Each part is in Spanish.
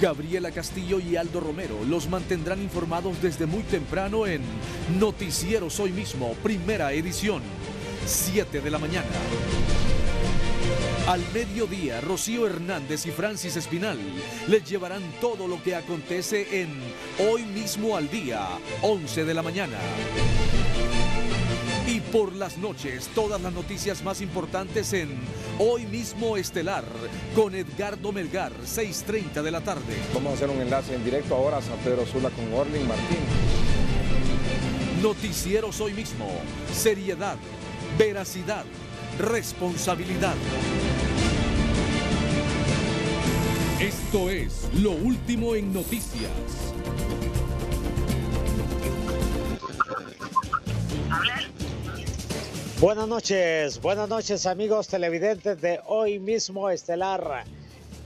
Gabriela Castillo y Aldo Romero los mantendrán informados desde muy temprano en Noticieros Hoy mismo, primera edición, 7 de la mañana. Al mediodía, Rocío Hernández y Francis Espinal les llevarán todo lo que acontece en Hoy mismo al día, 11 de la mañana. Por las noches, todas las noticias más importantes en Hoy mismo Estelar con Edgardo Melgar, 6.30 de la tarde. Vamos a hacer un enlace en directo ahora a San Pedro Sula con Orlin Martín. Noticieros hoy mismo, seriedad, veracidad, responsabilidad. Esto es lo último en noticias. Buenas noches, buenas noches amigos televidentes de hoy mismo Estelar.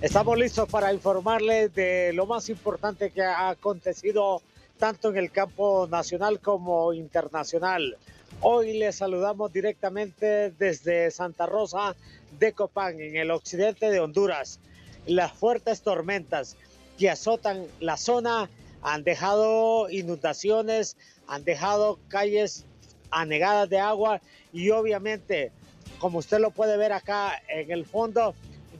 Estamos listos para informarles de lo más importante que ha acontecido tanto en el campo nacional como internacional. Hoy les saludamos directamente desde Santa Rosa de Copán, en el occidente de Honduras. Las fuertes tormentas que azotan la zona han dejado inundaciones, han dejado calles anegadas de agua y obviamente, como usted lo puede ver acá en el fondo,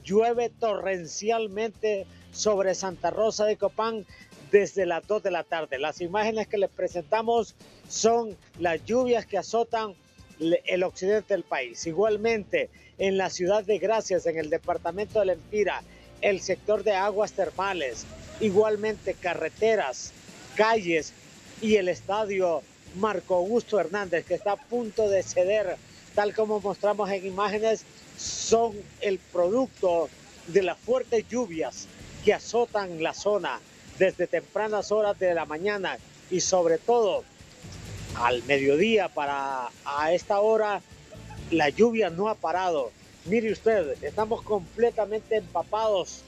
llueve torrencialmente sobre Santa Rosa de Copán desde las 2 de la tarde. Las imágenes que les presentamos son las lluvias que azotan el occidente del país. Igualmente, en la ciudad de Gracias, en el departamento de La el sector de aguas termales, igualmente carreteras, calles y el estadio Marco Augusto Hernández, que está a punto de ceder, tal como mostramos en imágenes, son el producto de las fuertes lluvias que azotan la zona desde tempranas horas de la mañana y sobre todo al mediodía para a esta hora la lluvia no ha parado. Mire usted, estamos completamente empapados,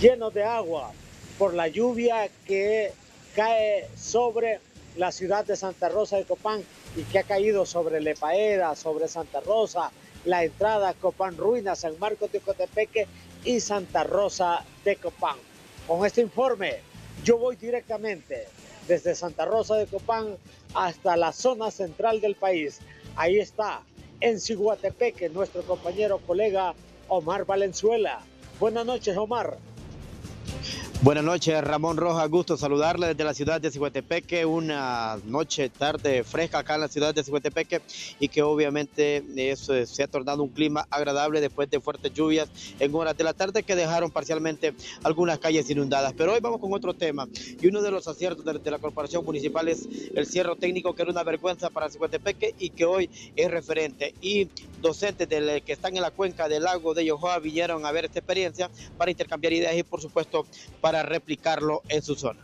llenos de agua por la lluvia que cae sobre la ciudad de Santa Rosa de Copán y que ha caído sobre Lepaera, sobre Santa Rosa, la entrada Copán ruinas San Marcos de Cotepeque y Santa Rosa de Copán. Con este informe yo voy directamente desde Santa Rosa de Copán hasta la zona central del país. Ahí está, en Ciguatepeque, nuestro compañero colega Omar Valenzuela. Buenas noches, Omar. Buenas noches, Ramón Rojas, gusto saludarle desde la ciudad de Cihuatepeque, una noche tarde fresca acá en la ciudad de Cihuatepeque y que obviamente eh, se ha tornado un clima agradable después de fuertes lluvias en horas de la tarde que dejaron parcialmente algunas calles inundadas. Pero hoy vamos con otro tema y uno de los aciertos de, la Corporación Municipal es el cierre técnico que era una vergüenza para Cihuatepeque y que hoy es referente. Y docentes del eh, que están en la cuenca del lago de Yojoa vinieron a ver esta experiencia para intercambiar ideas y por supuesto para para replicarlo en su zona.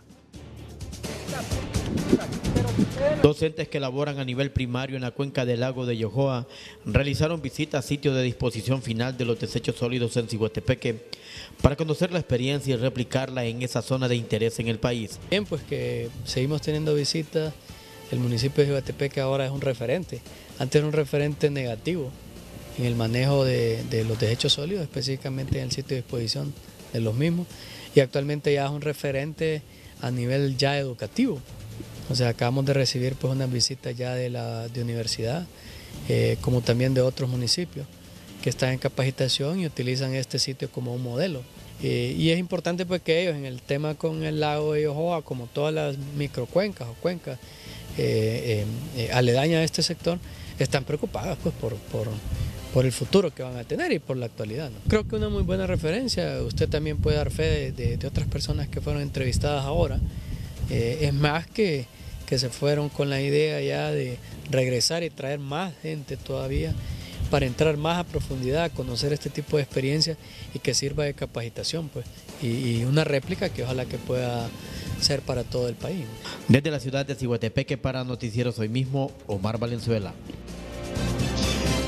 Docentes que laboran a nivel primario en la cuenca del lago de Yohoa realizaron visitas a sitio de disposición final de los desechos sólidos en Cihuatepeque para conocer la experiencia y replicarla en esa zona de interés en el país. Bien, pues que seguimos teniendo visitas. El municipio de Cihuatepeque ahora es un referente. Antes era un referente negativo en el manejo de, de los desechos sólidos, específicamente en el sitio de disposición de los mismos y actualmente ya es un referente a nivel ya educativo. O sea, acabamos de recibir pues unas visitas ya de la universidad, eh, como también de otros municipios que están en capacitación y utilizan este sitio como un modelo. Eh, y es importante pues que ellos en el tema con el lago de Ojoa, como todas las microcuencas o cuencas eh, aledañas a este sector, están preocupadas pues por por el futuro que van a tener y por la actualidad. Creo que una muy buena referencia, usted también puede dar fe de, otras personas que fueron entrevistadas ahora, eh, es más que, que se fueron con la idea ya de regresar y traer más gente todavía para entrar más a profundidad, conocer este tipo de experiencias y que sirva de capacitación, pues, y, una réplica que ojalá que pueda ser para todo el país. Desde la ciudad de Cihuatepeque para Noticieros hoy mismo, Omar Valenzuela.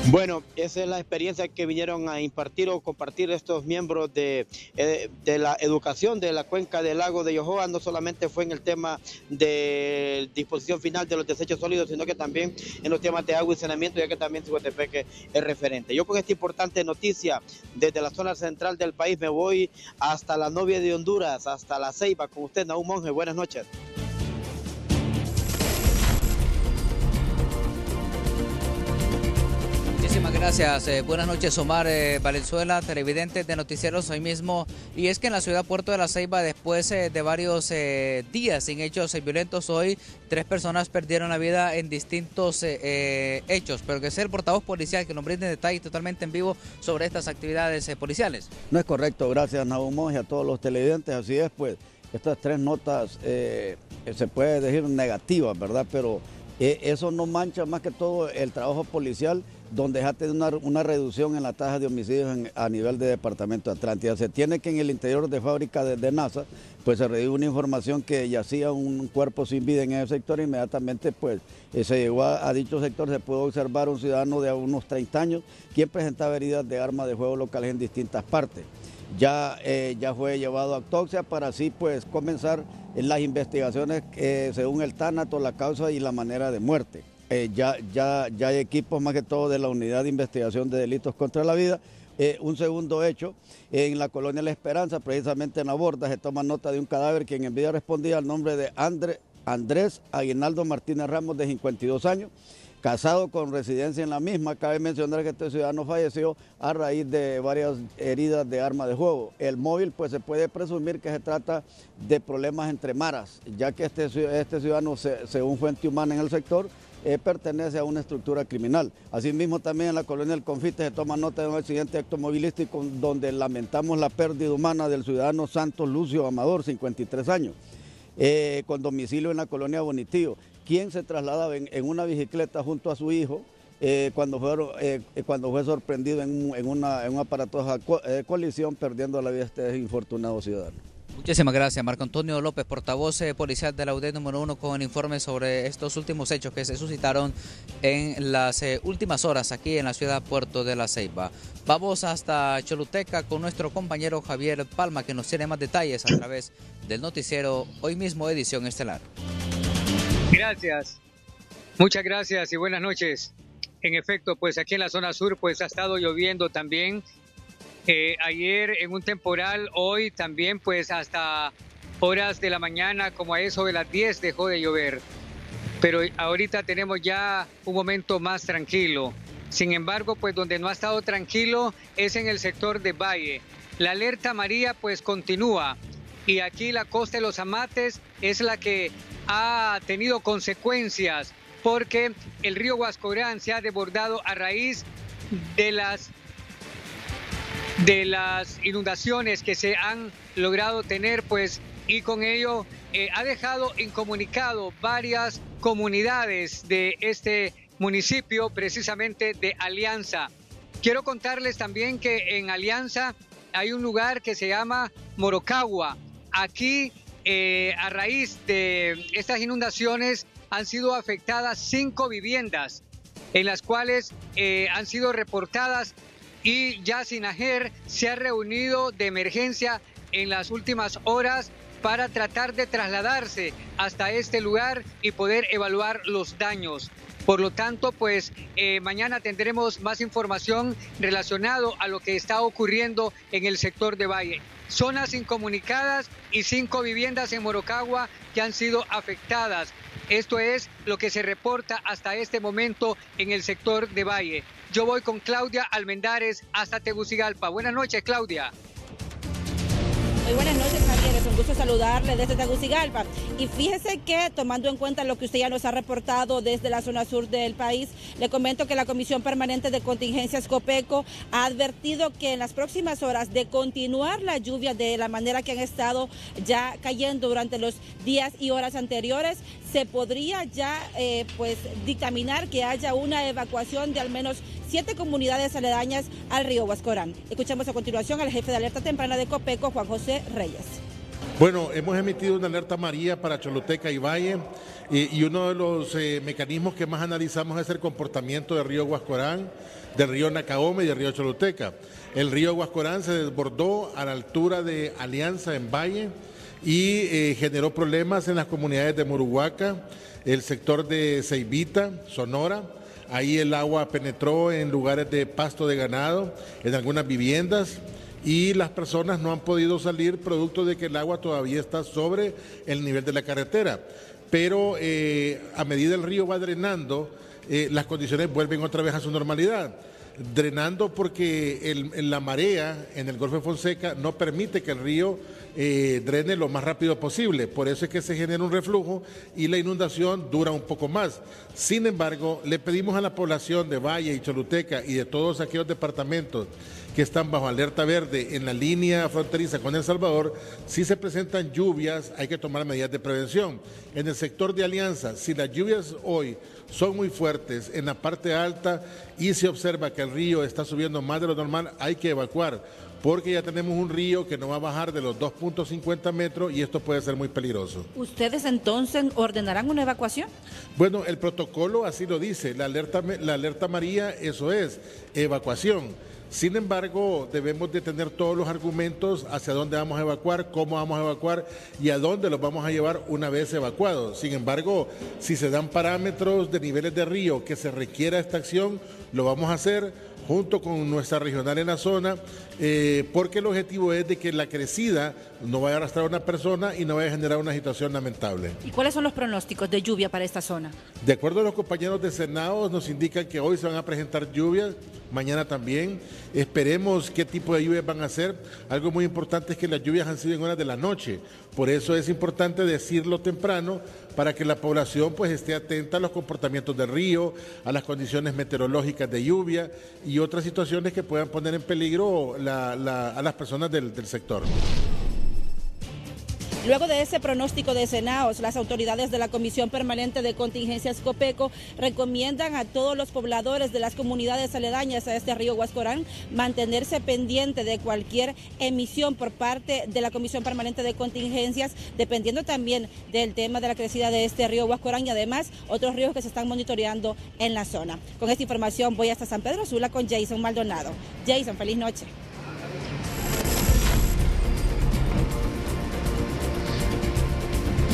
Bueno, esa es la experiencia que vinieron a impartir o compartir estos miembros de, eh, la educación de la cuenca del lago de Yohoa. No solamente fue en el tema de disposición final de los desechos sólidos, sino que también en los temas de agua y saneamiento, ya que también que es referente. Yo con esta importante noticia desde la zona central del país me voy hasta la novia de Honduras, hasta la Ceiba, con usted, Naúm Monge. Buenas noches. Gracias. Eh, buenas noches, Omar eh, Valenzuela, televidente de Noticieros hoy mismo. Y es que en la ciudad Puerto de la Ceiba, después eh, de varios días sin hechos violentos, hoy tres personas perdieron la vida en distintos hechos. Pero que sea el portavoz policial que nos brinde detalles totalmente en vivo sobre estas actividades policiales. No es correcto. Gracias, Naumón, y a todos los televidentes. Así es, pues, estas tres notas se puede decir negativas, ¿verdad? Pero eso no mancha más que todo el trabajo policial donde ya tenido una, una, reducción en la tasa de homicidios a nivel de Departamento de Atlántida. Se tiene que en el interior de fábrica de, NASA, pues se recibió una información que yacía un cuerpo sin vida en ese sector, inmediatamente pues eh, se llegó a, dicho sector, se pudo observar un ciudadano de unos 30 años, quien presentaba heridas de armas de fuego locales en distintas partes. Ya, eh, ya fue llevado a autopsia para así pues comenzar las investigaciones eh, según el tánato, la causa y la manera de muerte. Eh, ya, ya, hay equipos más que todo de la Unidad de Investigación de Delitos contra la Vida. Eh, un segundo hecho, en la colonia La Esperanza, precisamente en la borda, se toma nota de un cadáver quien en vida respondía al nombre de Andrés Aguinaldo Martínez Ramos, de 52 años, casado con residencia en la misma. Cabe mencionar que este ciudadano falleció a raíz de varias heridas de arma de juego. El móvil, pues se puede presumir que se trata de problemas entre maras, ya que este, este ciudadano, según fuente humana en el sector, eh, pertenece a una estructura criminal. Asimismo, también en la colonia del Confite se toma nota de un accidente automovilístico donde lamentamos la pérdida humana del ciudadano Santos Lucio Amador, 53 años, eh, con domicilio en la colonia Bonitío, quien se trasladaba en, una bicicleta junto a su hijo. Eh, cuando, fue, sorprendido en, un aparato de colisión, perdiendo la vida de este infortunado ciudadano. Muchísimas gracias, Marco Antonio López, portavoz eh, policial de la UD número uno, con el informe sobre estos últimos hechos que se suscitaron en las eh, últimas horas aquí en la ciudad Puerto de la Ceiba. Vamos hasta Choluteca con nuestro compañero Javier Palma, que nos tiene más detalles a través del noticiero hoy mismo, edición estelar. Gracias, muchas gracias y buenas noches. En efecto, pues aquí en la zona sur pues ha estado lloviendo también ayer en un temporal, hoy también pues hasta horas de la mañana, como a eso de las 10 dejó de llover. Pero ahorita tenemos ya un momento más tranquilo. Sin embargo, pues donde no ha estado tranquilo es en el sector de Valle. La alerta María pues continúa y aquí la costa de los Amates es la que ha tenido consecuencias porque el río Huascorán se ha desbordado a raíz de las de las inundaciones que se han logrado tener, pues, y con ello eh, ha dejado incomunicado varias comunidades de este municipio, precisamente de Alianza. Quiero contarles también que en Alianza hay un lugar que se llama Morocagua. Aquí, eh, a raíz de estas inundaciones, han sido afectadas cinco viviendas, en las cuales eh, han sido reportadas y ya Sinajer se ha reunido de emergencia en las últimas horas para tratar de trasladarse hasta este lugar y poder evaluar los daños. Por lo tanto, pues eh, mañana tendremos más información relacionado a lo que está ocurriendo en el sector de Valle. Zonas incomunicadas y cinco viviendas en Morocagua que han sido afectadas. Esto es lo que se reporta hasta este momento en el sector de Valle. Yo voy con Claudia Almendares hasta Tegucigalpa. Buenas noches, Claudia. Muy buenas noches, Javier. Es un gusto saludarle desde Tegucigalpa. Y fíjese que, tomando en cuenta lo que usted ya nos ha reportado desde la zona sur del país, le comento que la Comisión Permanente de Contingencias COPECO ha advertido que en las próximas horas de continuar la lluvia de la manera que han estado ya cayendo durante los días y horas anteriores, se podría ya eh, pues dictaminar que haya una evacuación de al menos siete comunidades aledañas al río Huascorán. Escuchamos a continuación al jefe de alerta temprana de Copeco, Juan José Reyes. Bueno, hemos emitido una alerta María para Choluteca y Valle y uno de los eh, mecanismos que más analizamos es el comportamiento del río Huascorán, del río Nacaome y del río Choluteca. El río Huascorán se desbordó a la altura de Alianza en Valle y eh, generó problemas en las comunidades de Muruhuaca, el sector de Ceibita, Sonora. Ahí el agua penetró en lugares de pasto de ganado, en algunas viviendas y las personas no han podido salir producto de que el agua todavía está sobre el nivel de la carretera. Pero eh, a medida el río va drenando, eh, las condiciones vuelven otra vez a su normalidad drenando porque la marea en el Golfo de Fonseca no permite que el río eh, drene lo más rápido posible. Por eso es que se genera un reflujo y la inundación dura un poco más. Sin embargo, le pedimos a la población de Valle y Choluteca y de todos aquellos departamentos que están bajo alerta verde en la línea fronteriza con El Salvador, si se presentan lluvias hay que tomar medidas de prevención. En el sector de Alianza, si las lluvias hoy son muy fuertes en la parte alta y se observa que el río está subiendo más de lo normal, hay que evacuar porque ya tenemos un río que no va a bajar de los 2.50 metros y esto puede ser muy peligroso. ¿Ustedes entonces ordenarán una evacuación? Bueno, el protocolo así lo dice, la alerta, la alerta María, eso es, evacuación. Sin embargo, debemos de tener todos los argumentos hacia dónde vamos a evacuar, cómo vamos a evacuar y a dónde los vamos a llevar una vez evacuados. Sin embargo, si se dan parámetros de niveles de río que se requiera esta acción, lo vamos a hacer junto con nuestra regional en la zona, eh, porque el objetivo es de que la crecida no vaya a arrastrar a una persona y no vaya a generar una situación lamentable. ¿Y cuáles son los pronósticos de lluvia para esta zona? De acuerdo a los compañeros de Senado, nos indican que hoy se van a presentar lluvias, mañana también. Esperemos qué tipo de lluvias van a ser. Algo muy importante es que las lluvias han sido en horas de la noche. Por eso es importante decirlo temprano para que la población pues esté atenta a los comportamientos del río, a las condiciones meteorológicas de lluvia y otras situaciones que puedan poner en peligro a las personas del sector. Luego de ese pronóstico de Senaos, las autoridades de la Comisión Permanente de Contingencias COPECO recomiendan a todos los pobladores de las comunidades aledañas a este río Huascorán mantenerse pendiente de cualquier emisión por parte de la Comisión Permanente de Contingencias, dependiendo también del tema de la crecida de este río Huascorán y además otros ríos que se están monitoreando en la zona. Con esta información voy hasta San Pedro Sula con Jason Maldonado. Jason, feliz noche.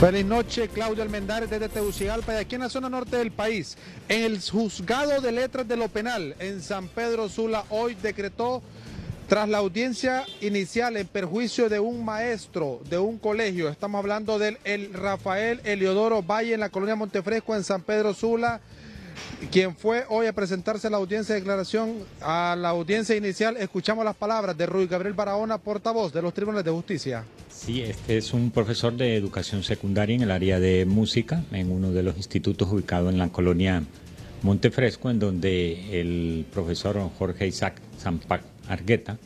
Feliz noche, Claudio Almendares desde Tegucigalpa de aquí en la zona norte del país. En el juzgado de letras de lo penal en San Pedro Sula hoy decretó tras la audiencia inicial en perjuicio de un maestro de un colegio, estamos hablando del Rafael Eliodoro Valle en la colonia Montefresco en San Pedro Sula, quien fue hoy a presentarse a la audiencia de declaración, a la audiencia inicial, escuchamos las palabras de Ruiz Gabriel Barahona, portavoz de los Tribunales de Justicia. Sí, este es un profesor de educación secundaria en el área de música, en uno de los institutos ubicados en la colonia Montefresco, en donde el profesor Jorge Isaac Zampac Argueta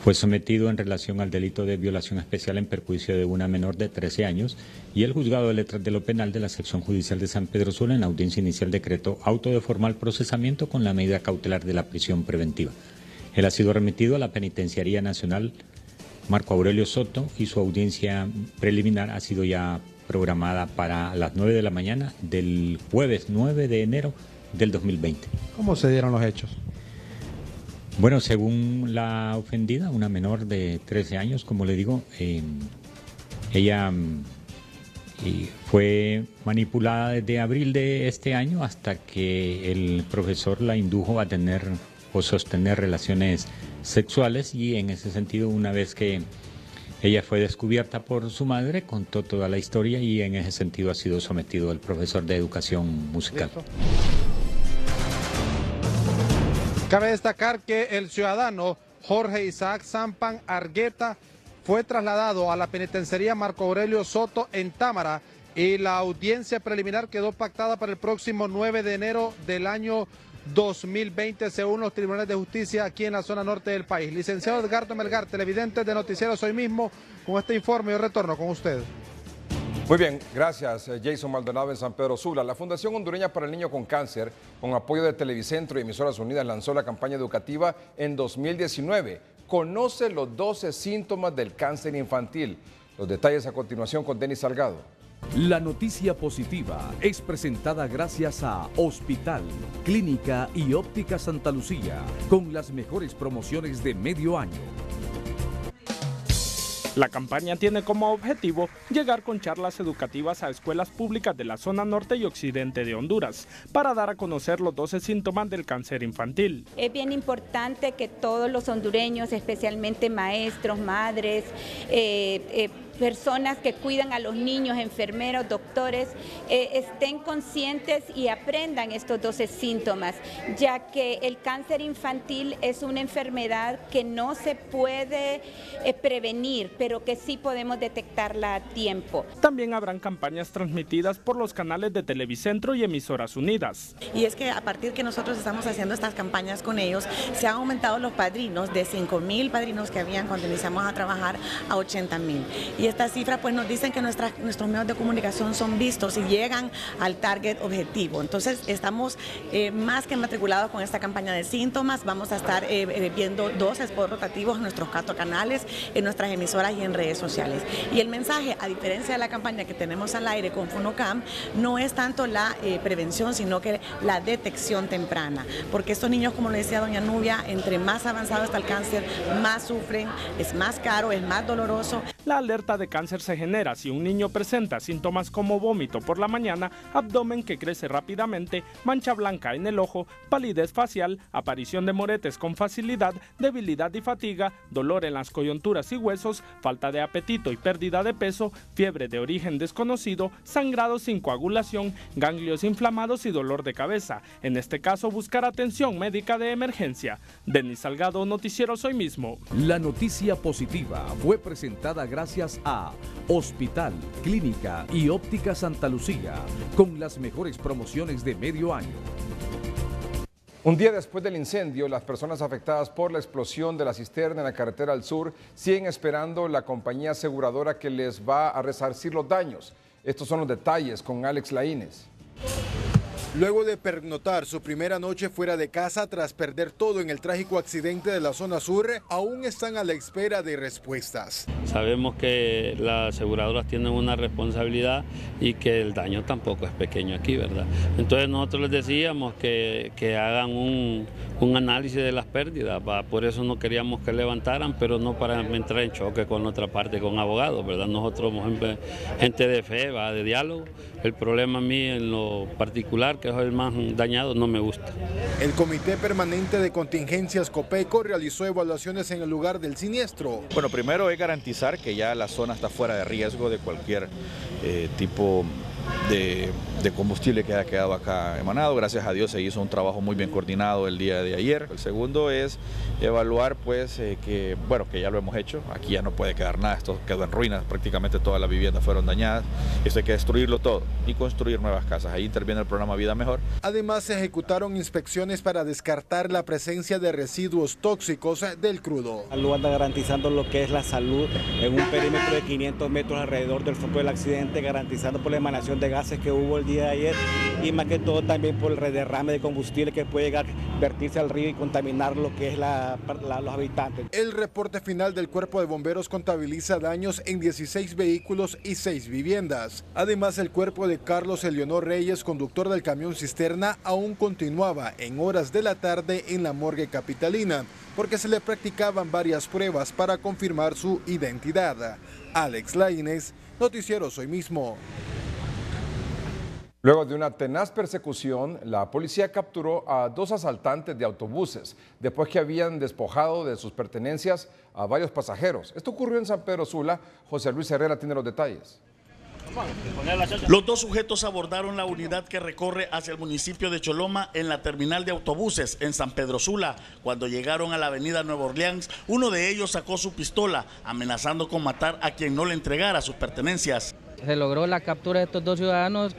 fue sometido en relación al delito de violación especial en perjuicio de una menor de 13 años y el juzgado de letras de lo penal de la sección judicial de San Pedro Sula en audiencia inicial decretó auto de formal procesamiento con la medida cautelar de la prisión preventiva. Él ha sido remitido a la Penitenciaría Nacional Marco Aurelio Soto y su audiencia preliminar ha sido ya programada para las 9 de la mañana del jueves 9 de enero del 2020. ¿Cómo se dieron los hechos? Bueno, según la ofendida, una menor de 13 años, como le digo, eh, ella mm, fue manipulada desde abril de este año hasta que el profesor la indujo a tener o sostener relaciones sexuales y en ese sentido, una vez que ella fue descubierta por su madre, contó toda la historia y en ese sentido ha sido sometido al profesor de educación musical. Cabe destacar que el ciudadano Jorge Isaac Zampan Argueta fue trasladado a la penitenciaría Marco Aurelio Soto en Támara y la audiencia preliminar quedó pactada para el próximo 9 de enero del año 2020 según los tribunales de justicia aquí en la zona norte del país. Licenciado Edgardo Melgar, televidente de Noticiero Hoy mismo, con este informe yo retorno con usted. Muy bien, gracias eh, Jason Maldonado en San Pedro Sula. La Fundación Hondureña para el Niño con Cáncer, con apoyo de Televicentro y Emisoras Unidas, lanzó la campaña educativa en 2019. Conoce los 12 síntomas del cáncer infantil. Los detalles a continuación con Denis Salgado. La noticia positiva es presentada gracias a Hospital, Clínica y Óptica Santa Lucía, con las mejores promociones de medio año. La campaña tiene como objetivo llegar con charlas educativas a escuelas públicas de la zona norte y occidente de Honduras para dar a conocer los 12 síntomas del cáncer infantil. Es bien importante que todos los hondureños, especialmente maestros, madres, eh, eh, personas que cuidan a los niños, enfermeros, doctores, eh, estén conscientes y aprendan estos 12 síntomas, ya que el cáncer infantil es una enfermedad que no se puede eh, prevenir, pero que sí podemos detectarla a tiempo. También habrán campañas transmitidas por los canales de Televicentro y emisoras unidas. Y es que a partir que nosotros estamos haciendo estas campañas con ellos, se han aumentado los padrinos de 5 mil padrinos que habían cuando iniciamos a trabajar a 80 mil estas cifras pues nos dicen que nuestros medios de comunicación son vistos y llegan al target objetivo. Entonces estamos eh, más que matriculados con esta campaña de síntomas, vamos a estar eh, eh, viendo dos spots rotativos en nuestros cuatro canales, en nuestras emisoras y en redes sociales. Y el mensaje, a diferencia de la campaña que tenemos al aire con FUNOCAM, no es tanto la prevención, sino que la detección temprana, porque estos niños, como le decía doña Nubia, entre más avanzado está el cáncer, más sufren, es más caro, es más doloroso. La alerta de cáncer se genera si un niño presenta síntomas como vómito por la mañana, abdomen que crece rápidamente, mancha blanca en el ojo, palidez facial, aparición de moretes con facilidad, debilidad y fatiga, dolor en las coyunturas y huesos, falta de apetito y pérdida de peso, fiebre de origen desconocido, sangrado sin coagulación, ganglios inflamados y dolor de cabeza. En este caso, buscar atención médica de emergencia. Denis Salgado, Noticiero Hoy mismo. La noticia positiva fue presentada gracias a Hospital, Clínica y Óptica Santa Lucía, con las mejores promociones de medio año. Un día después del incendio, las personas afectadas por la explosión de la cisterna en la carretera al sur siguen esperando la compañía aseguradora que les va a resarcir los daños. Estos son los detalles con Alex Laínez. Luego de pernotar su primera noche fuera de casa tras perder todo en el trágico accidente de la zona sur, aún están a la espera de respuestas. Sabemos que las aseguradoras tienen una responsabilidad y que el daño tampoco es pequeño aquí, ¿verdad? Entonces nosotros les decíamos que, que hagan un, análisis de las pérdidas, por eso no queríamos que levantaran, pero no para entrar en choque con otra parte, con abogados, ¿verdad? Nosotros somos gente de fe, ¿va? de diálogo, el problema a mí en lo particular, que es el más dañado, no me gusta. El Comité Permanente de Contingencias COPECO realizó evaluaciones en el lugar del siniestro. Bueno, primero es garantizar que ya la zona está fuera de riesgo de cualquier eh, tipo de, combustible que ha quedado acá emanado. Gracias a Dios se hizo un trabajo muy bien coordinado el día de ayer. El segundo es evaluar, pues, eh, que, bueno, que ya lo hemos hecho. Aquí ya no puede quedar nada, esto quedó en ruinas, prácticamente todas las viviendas fueron dañadas. Esto hay que destruirlo todo y construir nuevas casas. Ahí interviene el programa Vida Mejor. Además, se ejecutaron inspecciones para descartar la presencia de residuos tóxicos del crudo. lo anda garantizando lo que es la salud en un perímetro de 500 metros alrededor del foco del accidente, garantizando por la emanación de gases que hubo el día de ayer y más que todo también por el derrame de combustible que puede llegar a vertirse al río y contaminar lo que es la, los habitantes. El reporte final del cuerpo de bomberos contabiliza daños en 16 vehículos y 6 viviendas. Además, el cuerpo de Carlos Eleonor Reyes, conductor del camión cisterna, aún continuaba en horas de la tarde en la morgue capitalina porque se le practicaban varias pruebas para confirmar su identidad. Alex Laines, Noticiero Hoy Mismo. Luego de una tenaz persecución, la policía capturó a dos asaltantes de autobuses después que habían despojado de sus pertenencias a varios pasajeros. Esto ocurrió en San Pedro Sula. José Luis Herrera tiene los detalles. Los dos sujetos abordaron la unidad que recorre hacia el municipio de Choloma en la terminal de autobuses en San Pedro Sula. Cuando llegaron a la avenida Nueva Orleans, uno de ellos sacó su pistola, amenazando con matar a quien no le entregara sus pertenencias. Se logró la captura de estos dos ciudadanos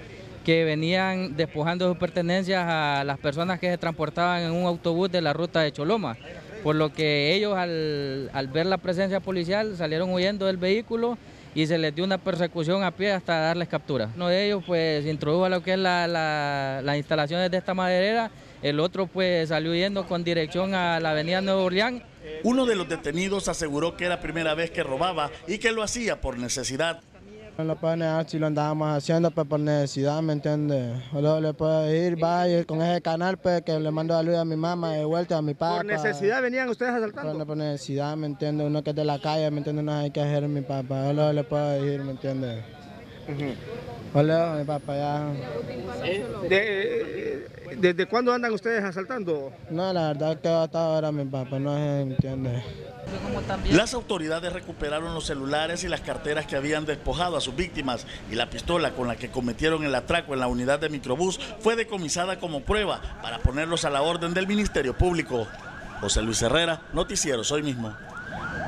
que venían despojando sus pertenencias a las personas que se transportaban en un autobús de la ruta de Choloma, por lo que ellos al, ver la presencia policial salieron huyendo del vehículo y se les dio una persecución a pie hasta darles captura. Uno de ellos pues introdujo lo que es las instalaciones de esta maderera, el otro pues salió huyendo con dirección a la avenida Nuevo Orleán. Uno de los detenidos aseguró que era la primera vez que robaba y que lo hacía por necesidad lo puedo negar, si lo andábamos haciendo pues, por necesidad, ¿me entiendes? Solo le puedo decir, ir con ese canal pues, que le mando salud a mi mamá, de vuelta a mi papá. ¿Por necesidad venían ustedes asaltando? Por, por necesidad, ¿me entiendes? Uno que es de la calle, ¿me entiendes? No hay que hacer mi papá, solo le puedo decir, ¿me entiendes? Hola, mi papá, ya... ¿Desde cuándo andan ustedes asaltando? No, la verdad que hasta ahora mi papá no se entiende. Las autoridades recuperaron los celulares y las carteras que habían despojado a sus víctimas y la pistola con la que cometieron el atraco en la unidad de microbús fue decomisada como prueba para ponerlos a la orden del Ministerio Público. José Luis Herrera, Noticiero, hoy mismo.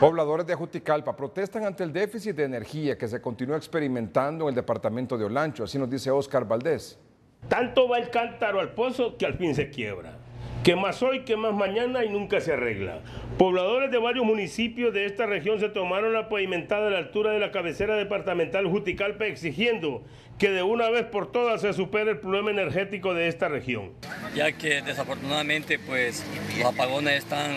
Pobladores de Juticalpa protestan ante el déficit de energía que se continúa experimentando en el departamento de Olancho, así nos dice Oscar Valdés. Tanto va el cántaro al pozo que al fin se quiebra. Que más hoy, que más mañana y nunca se arregla. Pobladores de varios municipios de esta región se tomaron la pavimentada a la altura de la cabecera departamental Juticalpa exigiendo que de una vez por todas se supere el problema energético de esta región. Ya que desafortunadamente pues los apagones están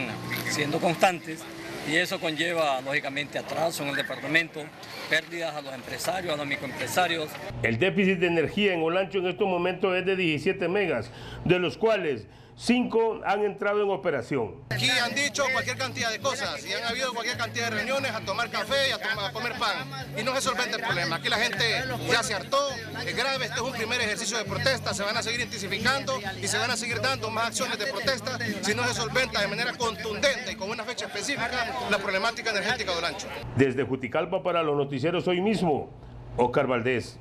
siendo constantes y eso conlleva lógicamente atraso en el departamento, pérdidas a los empresarios, a los microempresarios. El déficit de energía en Olancho en estos momentos es de 17 megas, de los cuales Cinco han entrado en operación. Aquí han dicho cualquier cantidad de cosas y han habido cualquier cantidad de reuniones a tomar café y a, comer pan. Y no se el problema. Aquí la gente ya se hartó, es grave, este es un primer ejercicio de protesta, se van a seguir intensificando y se van a seguir dando más acciones de protesta si no se solventa de manera contundente y con una fecha específica la problemática energética de Olancho. Desde Juticalpa para los noticieros hoy mismo, Oscar Valdés.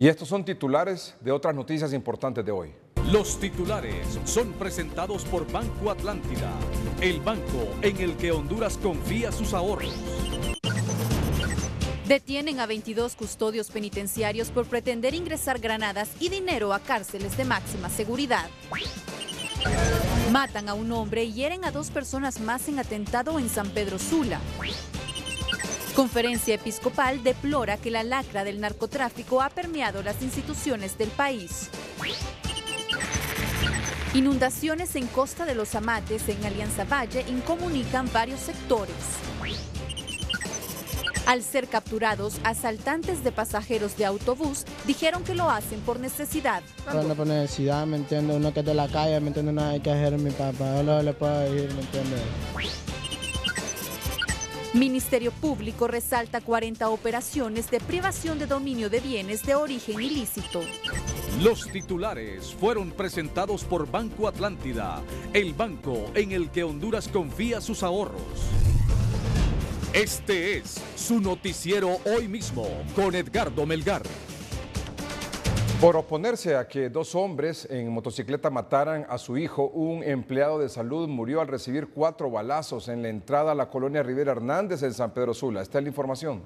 Y estos son titulares de otras noticias importantes de hoy. Los titulares son presentados por Banco Atlántida, el banco en el que Honduras confía sus ahorros. Detienen a 22 custodios penitenciarios por pretender ingresar granadas y dinero a cárceles de máxima seguridad. Matan a un hombre y hieren a dos personas más en atentado en San Pedro Sula. Conferencia Episcopal deplora que la lacra del narcotráfico ha permeado las instituciones del país. Inundaciones en Costa de los Amates en Alianza Valle incomunican varios sectores. Al ser capturados, asaltantes de pasajeros de autobús dijeron que lo hacen por necesidad. por necesidad, ¿me Uno que es de la calle, ¿me entiendo, No hay que hacer mi papá, no le puedo ir, ¿me Ministerio Público resalta 40 operaciones de privación de dominio de bienes de origen ilícito. Los titulares fueron presentados por Banco Atlántida, el banco en el que Honduras confía sus ahorros. Este es su noticiero hoy mismo con Edgardo Melgar. Por oponerse a que dos hombres en motocicleta mataran a su hijo, un empleado de salud murió al recibir cuatro balazos en la entrada a la colonia Rivera Hernández en San Pedro Sula. Esta es la información.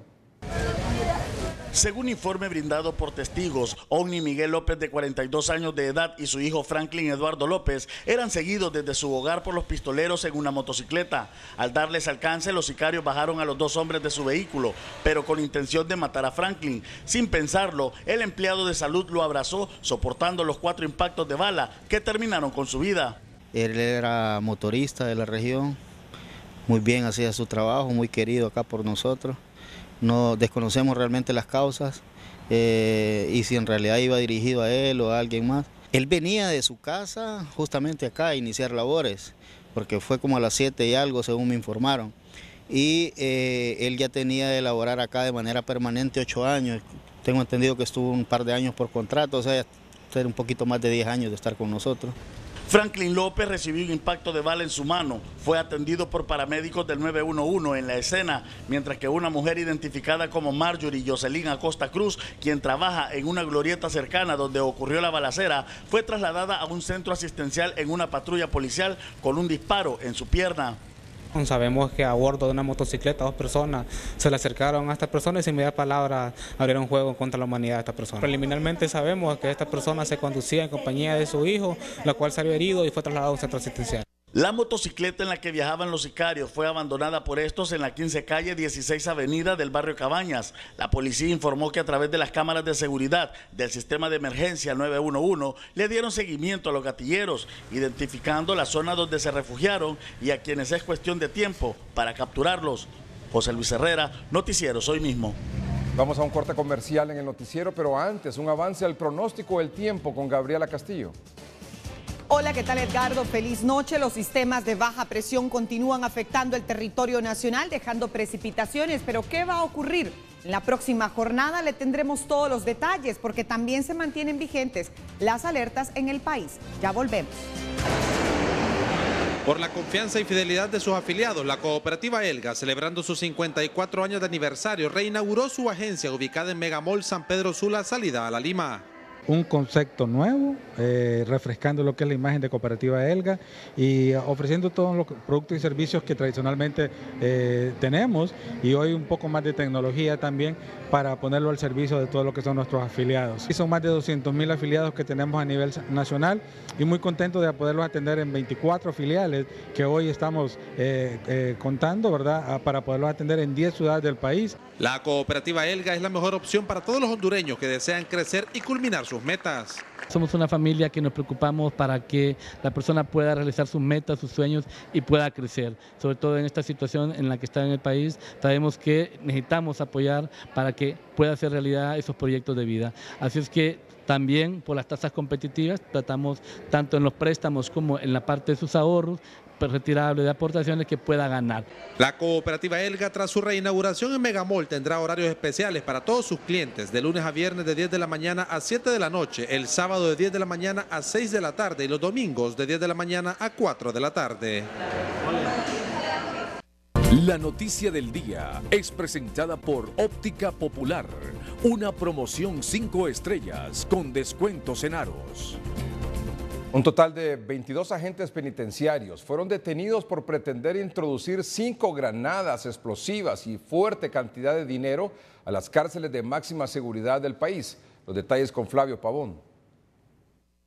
Según informe brindado por testigos, Omni Miguel López, de 42 años de edad, y su hijo Franklin Eduardo López eran seguidos desde su hogar por los pistoleros en una motocicleta. Al darles alcance, los sicarios bajaron a los dos hombres de su vehículo, pero con intención de matar a Franklin. Sin pensarlo, el empleado de salud lo abrazó, soportando los cuatro impactos de bala que terminaron con su vida. Él era motorista de la región, muy bien hacía su trabajo, muy querido acá por nosotros no desconocemos realmente las causas eh, y si en realidad iba dirigido a él o a alguien más. Él venía de su casa justamente acá a iniciar labores, porque fue como a las 7 y algo, según me informaron. Y eh, él ya tenía de laborar acá de manera permanente 8 años. Tengo entendido que estuvo un par de años por contrato, o sea, un poquito más de 10 años de estar con nosotros. Franklin López recibió un impacto de bala en su mano. Fue atendido por paramédicos del 911 en la escena, mientras que una mujer identificada como Marjorie Jocelyn Acosta Cruz, quien trabaja en una glorieta cercana donde ocurrió la balacera, fue trasladada a un centro asistencial en una patrulla policial con un disparo en su pierna. Sabemos que a bordo de una motocicleta dos personas se le acercaron a estas personas y sin media palabra abrieron juego contra la humanidad de estas personas. Preliminarmente sabemos que esta persona se conducía en compañía de su hijo, la cual salió herido y fue trasladado a un centro asistencial. La motocicleta en la que viajaban los sicarios fue abandonada por estos en la 15 calle 16 avenida del barrio Cabañas. La policía informó que a través de las cámaras de seguridad del sistema de emergencia 911 le dieron seguimiento a los gatilleros, identificando la zona donde se refugiaron y a quienes es cuestión de tiempo para capturarlos. José Luis Herrera, Noticieros Hoy mismo. Vamos a un corte comercial en el noticiero, pero antes un avance al pronóstico del tiempo con Gabriela Castillo. Hola, ¿qué tal Edgardo? Feliz noche. Los sistemas de baja presión continúan afectando el territorio nacional, dejando precipitaciones, pero ¿qué va a ocurrir? En la próxima jornada le tendremos todos los detalles porque también se mantienen vigentes las alertas en el país. Ya volvemos. Por la confianza y fidelidad de sus afiliados, la cooperativa Elga, celebrando sus 54 años de aniversario, reinauguró su agencia ubicada en Megamol San Pedro Sula, salida a la Lima un concepto nuevo, eh, refrescando lo que es la imagen de Cooperativa Elga y ofreciendo todos los productos y servicios que tradicionalmente eh, tenemos y hoy un poco más de tecnología también para ponerlo al servicio de todo lo que son nuestros afiliados. Y son más de 200 mil afiliados que tenemos a nivel nacional y muy contentos de poderlos atender en 24 filiales que hoy estamos eh, contando, ¿verdad? Ah, para poderlos atender en 10 ciudades del país. La Cooperativa Elga es la mejor opción para todos los hondureños que desean crecer y culminar sus metas. Somos una familia que nos preocupamos para que la persona pueda realizar sus metas, sus sueños y pueda crecer. Sobre todo en esta situación en la que está en el país, sabemos que necesitamos apoyar para que pueda hacer realidad esos proyectos de vida. Así es que también por las tasas competitivas tratamos tanto en los préstamos como en la parte de sus ahorros retirable de aportaciones que pueda ganar. La cooperativa Elga tras su reinauguración en Megamol tendrá horarios especiales para todos sus clientes de lunes a viernes de 10 de la mañana a 7 de la noche, el sábado de 10 de la mañana a 6 de la tarde y los domingos de 10 de la mañana a 4 de la tarde. La noticia del día es presentada por Óptica Popular, una promoción 5 estrellas con descuentos en aros. Un total de 22 agentes penitenciarios fueron detenidos por pretender introducir cinco granadas explosivas y fuerte cantidad de dinero a las cárceles de máxima seguridad del país. Los detalles con Flavio Pavón.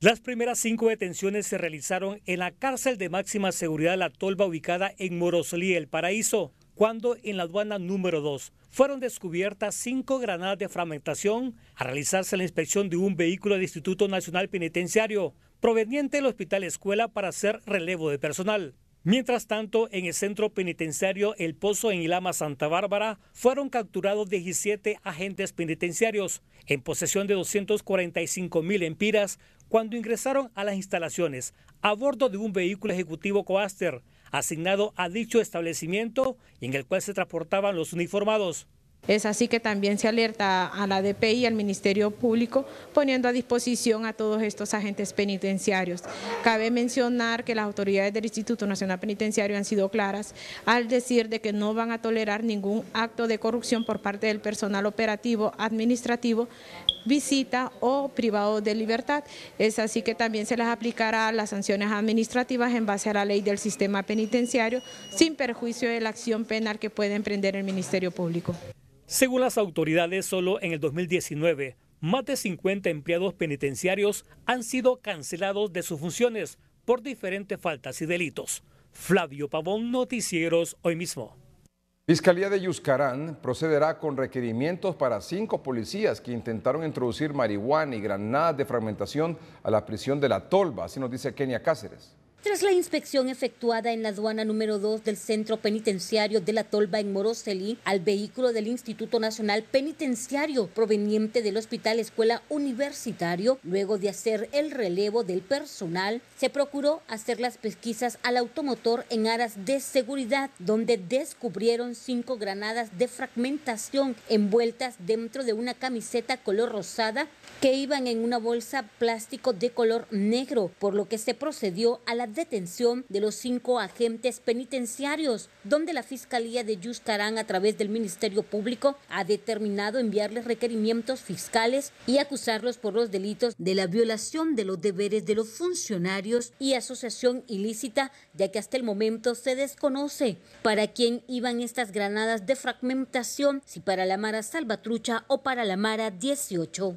Las primeras cinco detenciones se realizaron en la cárcel de máxima seguridad La Tolva ubicada en Moroslí, El Paraíso, cuando en la aduana número 2 fueron descubiertas cinco granadas de fragmentación al realizarse la inspección de un vehículo del Instituto Nacional Penitenciario proveniente del Hospital Escuela para hacer relevo de personal. Mientras tanto, en el centro penitenciario El Pozo en Ilama, Santa Bárbara, fueron capturados 17 agentes penitenciarios en posesión de 245 mil empiras cuando ingresaron a las instalaciones a bordo de un vehículo ejecutivo Coaster asignado a dicho establecimiento y en el cual se transportaban los uniformados. Es así que también se alerta a la DPI y al Ministerio Público poniendo a disposición a todos estos agentes penitenciarios. Cabe mencionar que las autoridades del Instituto Nacional Penitenciario han sido claras al decir de que no van a tolerar ningún acto de corrupción por parte del personal operativo, administrativo, visita o privado de libertad. Es así que también se les aplicará las sanciones administrativas en base a la ley del sistema penitenciario sin perjuicio de la acción penal que puede emprender el Ministerio Público. Según las autoridades, solo en el 2019, más de 50 empleados penitenciarios han sido cancelados de sus funciones por diferentes faltas y delitos. Flavio Pavón, Noticieros, hoy mismo. Fiscalía de Yuscarán procederá con requerimientos para cinco policías que intentaron introducir marihuana y granadas de fragmentación a la prisión de La Tolva, así nos dice Kenia Cáceres. Tras la inspección efectuada en la aduana número 2 del Centro Penitenciario de la Tolva en Moroseli al vehículo del Instituto Nacional Penitenciario proveniente del Hospital Escuela Universitario, luego de hacer el relevo del personal, se procuró hacer las pesquisas al automotor en aras de seguridad, donde descubrieron cinco granadas de fragmentación envueltas dentro de una camiseta color rosada que iban en una bolsa plástico de color negro, por lo que se procedió a la detención de los cinco agentes penitenciarios, donde la Fiscalía de Yuscarán a través del Ministerio Público ha determinado enviarles requerimientos fiscales y acusarlos por los delitos de la violación de los deberes de los funcionarios y asociación ilícita, ya que hasta el momento se desconoce para quién iban estas granadas de fragmentación, si para la Mara Salvatrucha o para la Mara 18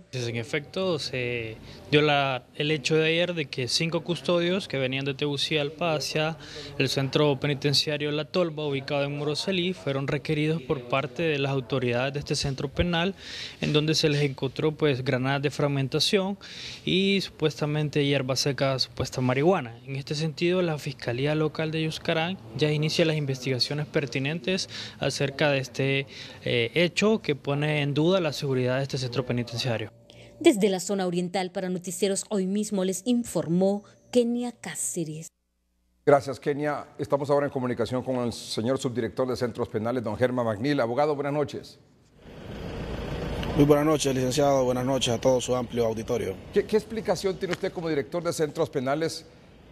se dio la, el hecho de ayer de que cinco custodios que venían de Tegucigalpa hacia el centro penitenciario La Tolva, ubicado en Moroselí, fueron requeridos por parte de las autoridades de este centro penal, en donde se les encontró pues granadas de fragmentación y supuestamente hierba seca, supuesta marihuana. En este sentido, la Fiscalía Local de Yuscarán ya inicia las investigaciones pertinentes acerca de este eh, hecho que pone en duda la seguridad de este centro penitenciario. Desde la zona oriental para Noticieros hoy mismo les informó Kenia Cáceres. Gracias, Kenia. Estamos ahora en comunicación con el señor subdirector de Centros Penales, don Germán Magnil. Abogado, buenas noches. Muy buenas noches, licenciado. Buenas noches a todo su amplio auditorio. ¿Qué, qué explicación tiene usted como director de Centros Penales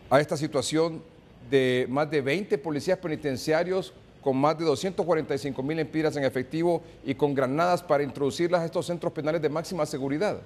a esta situación de más de 20 policías penitenciarios con más de 245 mil empiras en efectivo y con granadas para introducirlas a estos centros penales de máxima seguridad?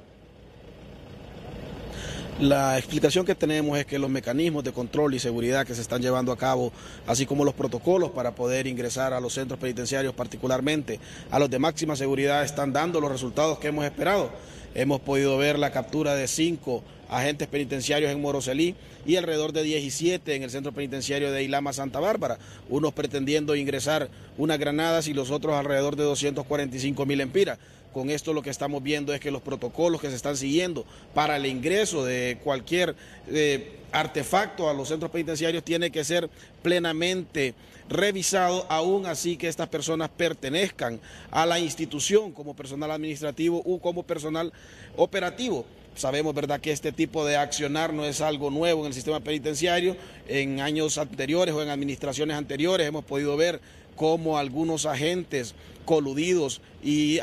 La explicación que tenemos es que los mecanismos de control y seguridad que se están llevando a cabo, así como los protocolos para poder ingresar a los centros penitenciarios, particularmente a los de máxima seguridad, están dando los resultados que hemos esperado. Hemos podido ver la captura de cinco agentes penitenciarios en Moroselí y alrededor de 17 en el centro penitenciario de Ilama Santa Bárbara, unos pretendiendo ingresar unas granadas y los otros alrededor de 245 mil empiras. Con esto lo que estamos viendo es que los protocolos que se están siguiendo para el ingreso de cualquier eh, artefacto a los centros penitenciarios tiene que ser plenamente revisado, aún así que estas personas pertenezcan a la institución como personal administrativo u como personal operativo. Sabemos, ¿verdad?, que este tipo de accionar no es algo nuevo en el sistema penitenciario. En años anteriores o en administraciones anteriores hemos podido ver cómo algunos agentes coludidos y,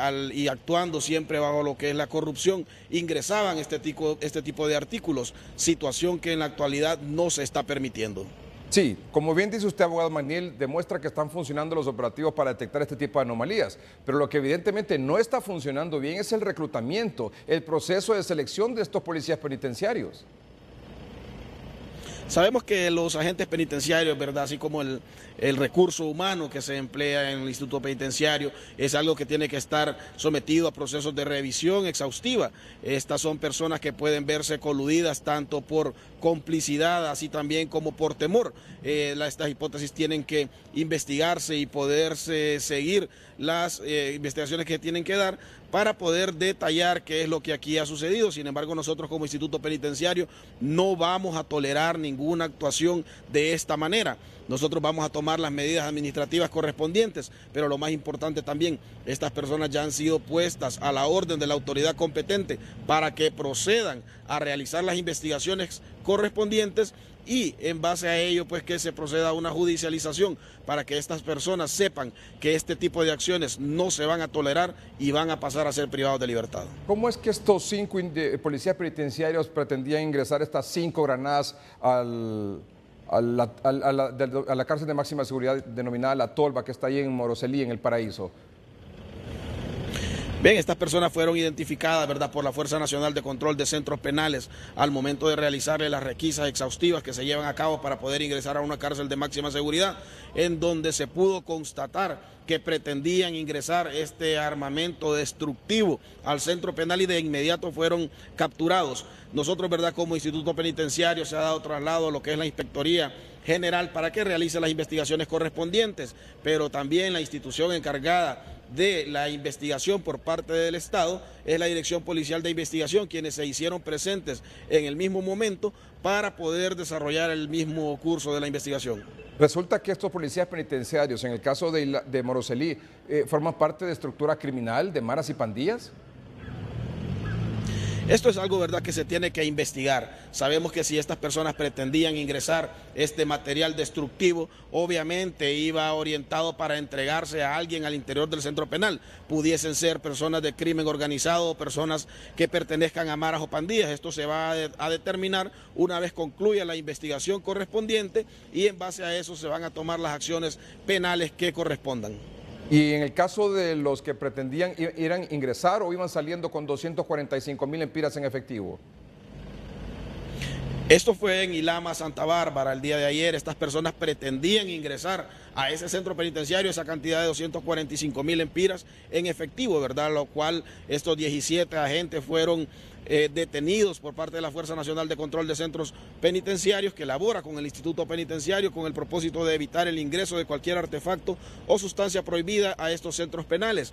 actuando siempre bajo lo que es la corrupción ingresaban este tipo, este tipo de artículos, situación que en la actualidad no se está permitiendo. Sí, como bien dice usted, abogado Magniel, demuestra que están funcionando los operativos para detectar este tipo de anomalías, pero lo que evidentemente no está funcionando bien es el reclutamiento, el proceso de selección de estos policías penitenciarios. Sabemos que los agentes penitenciarios, ¿verdad? Así como el, el, recurso humano que se emplea en el Instituto Penitenciario, es algo que tiene que estar sometido a procesos de revisión exhaustiva. Estas son personas que pueden verse coludidas tanto por complicidad, así también como por temor. Eh, estas hipótesis tienen que investigarse y poderse seguir las eh, investigaciones que tienen que dar para poder detallar qué es lo que aquí ha sucedido. Sin embargo, nosotros como Instituto Penitenciario no vamos a tolerar ninguna actuación de esta manera. Nosotros vamos a tomar las medidas administrativas correspondientes, pero lo más importante también, estas personas ya han sido puestas a la orden de la autoridad competente para que procedan a realizar las investigaciones correspondientes y en base a ello pues que se proceda a una judicialización para que estas personas sepan que este tipo de acciones no se van a tolerar y van a pasar a ser privados de libertad. ¿Cómo es que estos cinco policías penitenciarios pretendían ingresar estas cinco granadas a la, cárcel de máxima seguridad denominada La Tolva, que está ahí en Moroselí, en el Paraíso. Bien, estas personas fueron identificadas, ¿verdad?, por la Fuerza Nacional de Control de Centros Penales al momento de realizarle las requisas exhaustivas que se llevan a cabo para poder ingresar a una cárcel de máxima seguridad, en donde se pudo constatar que pretendían ingresar este armamento destructivo al centro penal y de inmediato fueron capturados. Nosotros, ¿verdad?, como Instituto Penitenciario se ha dado traslado a lo que es la Inspectoría General para que realice las investigaciones correspondientes, pero también la institución encargada de la investigación por parte del Estado es la Dirección Policial de Investigación, quienes se hicieron presentes en el mismo momento para poder desarrollar el mismo curso de la investigación. Resulta que estos policías penitenciarios, en el caso de, de Moroselí, eh, ¿forman parte de estructura criminal de maras y pandillas? Esto es algo, ¿verdad?, que se tiene que investigar. Sabemos que si estas personas pretendían ingresar este material destructivo, obviamente iba orientado para entregarse a alguien al interior del centro penal. Pudiesen ser personas de crimen organizado o personas que pertenezcan a maras o pandillas. Esto se va a determinar una vez concluya la investigación correspondiente y en base a eso se van a tomar las acciones penales que correspondan. Y en el caso de los que pretendían irán ingresar o iban saliendo con 245 mil empiras en efectivo. Esto fue en Ilama, Santa Bárbara, el día de ayer. Estas personas pretendían ingresar a ese centro penitenciario esa cantidad de 245 mil empiras en efectivo, ¿verdad? Lo cual estos 17 agentes fueron eh, detenidos por parte de la Fuerza Nacional de Control de Centros Penitenciarios que labora con el Instituto Penitenciario con el propósito de evitar el ingreso de cualquier artefacto o sustancia prohibida a estos centros penales.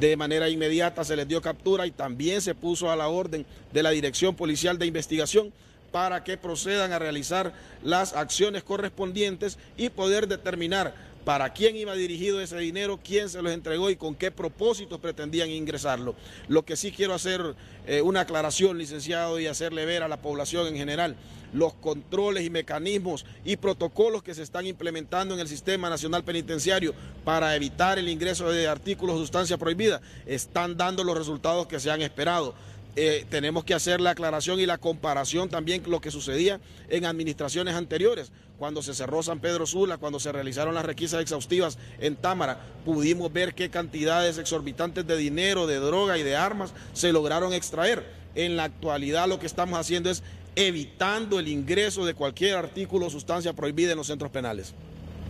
De manera inmediata se les dio captura y también se puso a la orden de la Dirección Policial de Investigación para que procedan a realizar las acciones correspondientes y poder determinar para quién iba dirigido ese dinero, quién se los entregó y con qué propósitos pretendían ingresarlo. Lo que sí quiero hacer eh, una aclaración, licenciado, y hacerle ver a la población en general los controles y mecanismos y protocolos que se están implementando en el Sistema Nacional Penitenciario para evitar el ingreso de artículos de sustancia prohibida están dando los resultados que se han esperado. Eh, tenemos que hacer la aclaración y la comparación también con lo que sucedía en administraciones anteriores. Cuando se cerró San Pedro Sula, cuando se realizaron las requisas exhaustivas en Támara, pudimos ver qué cantidades exorbitantes de dinero, de droga y de armas se lograron extraer. En la actualidad lo que estamos haciendo es evitando el ingreso de cualquier artículo o sustancia prohibida en los centros penales.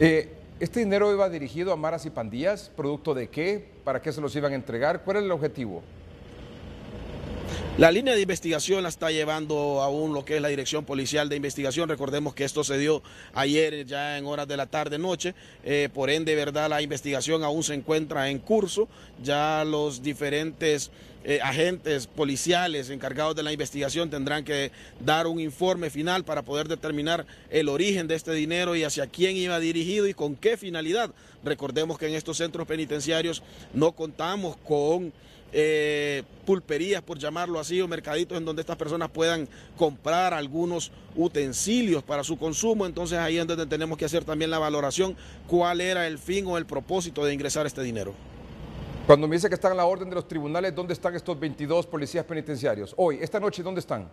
Eh, ¿Este dinero iba dirigido a maras y pandillas? ¿Producto de qué? ¿Para qué se los iban a entregar? ¿Cuál es el objetivo? La línea de investigación la está llevando aún lo que es la Dirección Policial de Investigación. Recordemos que esto se dio ayer ya en horas de la tarde noche. Eh, por ende, verdad, la investigación aún se encuentra en curso. Ya los diferentes eh, agentes policiales encargados de la investigación tendrán que dar un informe final para poder determinar el origen de este dinero y hacia quién iba dirigido y con qué finalidad. Recordemos que en estos centros penitenciarios no contamos con eh, pulperías, por llamarlo así, o mercaditos en donde estas personas puedan comprar algunos utensilios para su consumo. Entonces ahí es donde tenemos que hacer también la valoración, cuál era el fin o el propósito de ingresar este dinero. Cuando me dice que están en la orden de los tribunales, ¿dónde están estos 22 policías penitenciarios? Hoy, esta noche, ¿dónde están?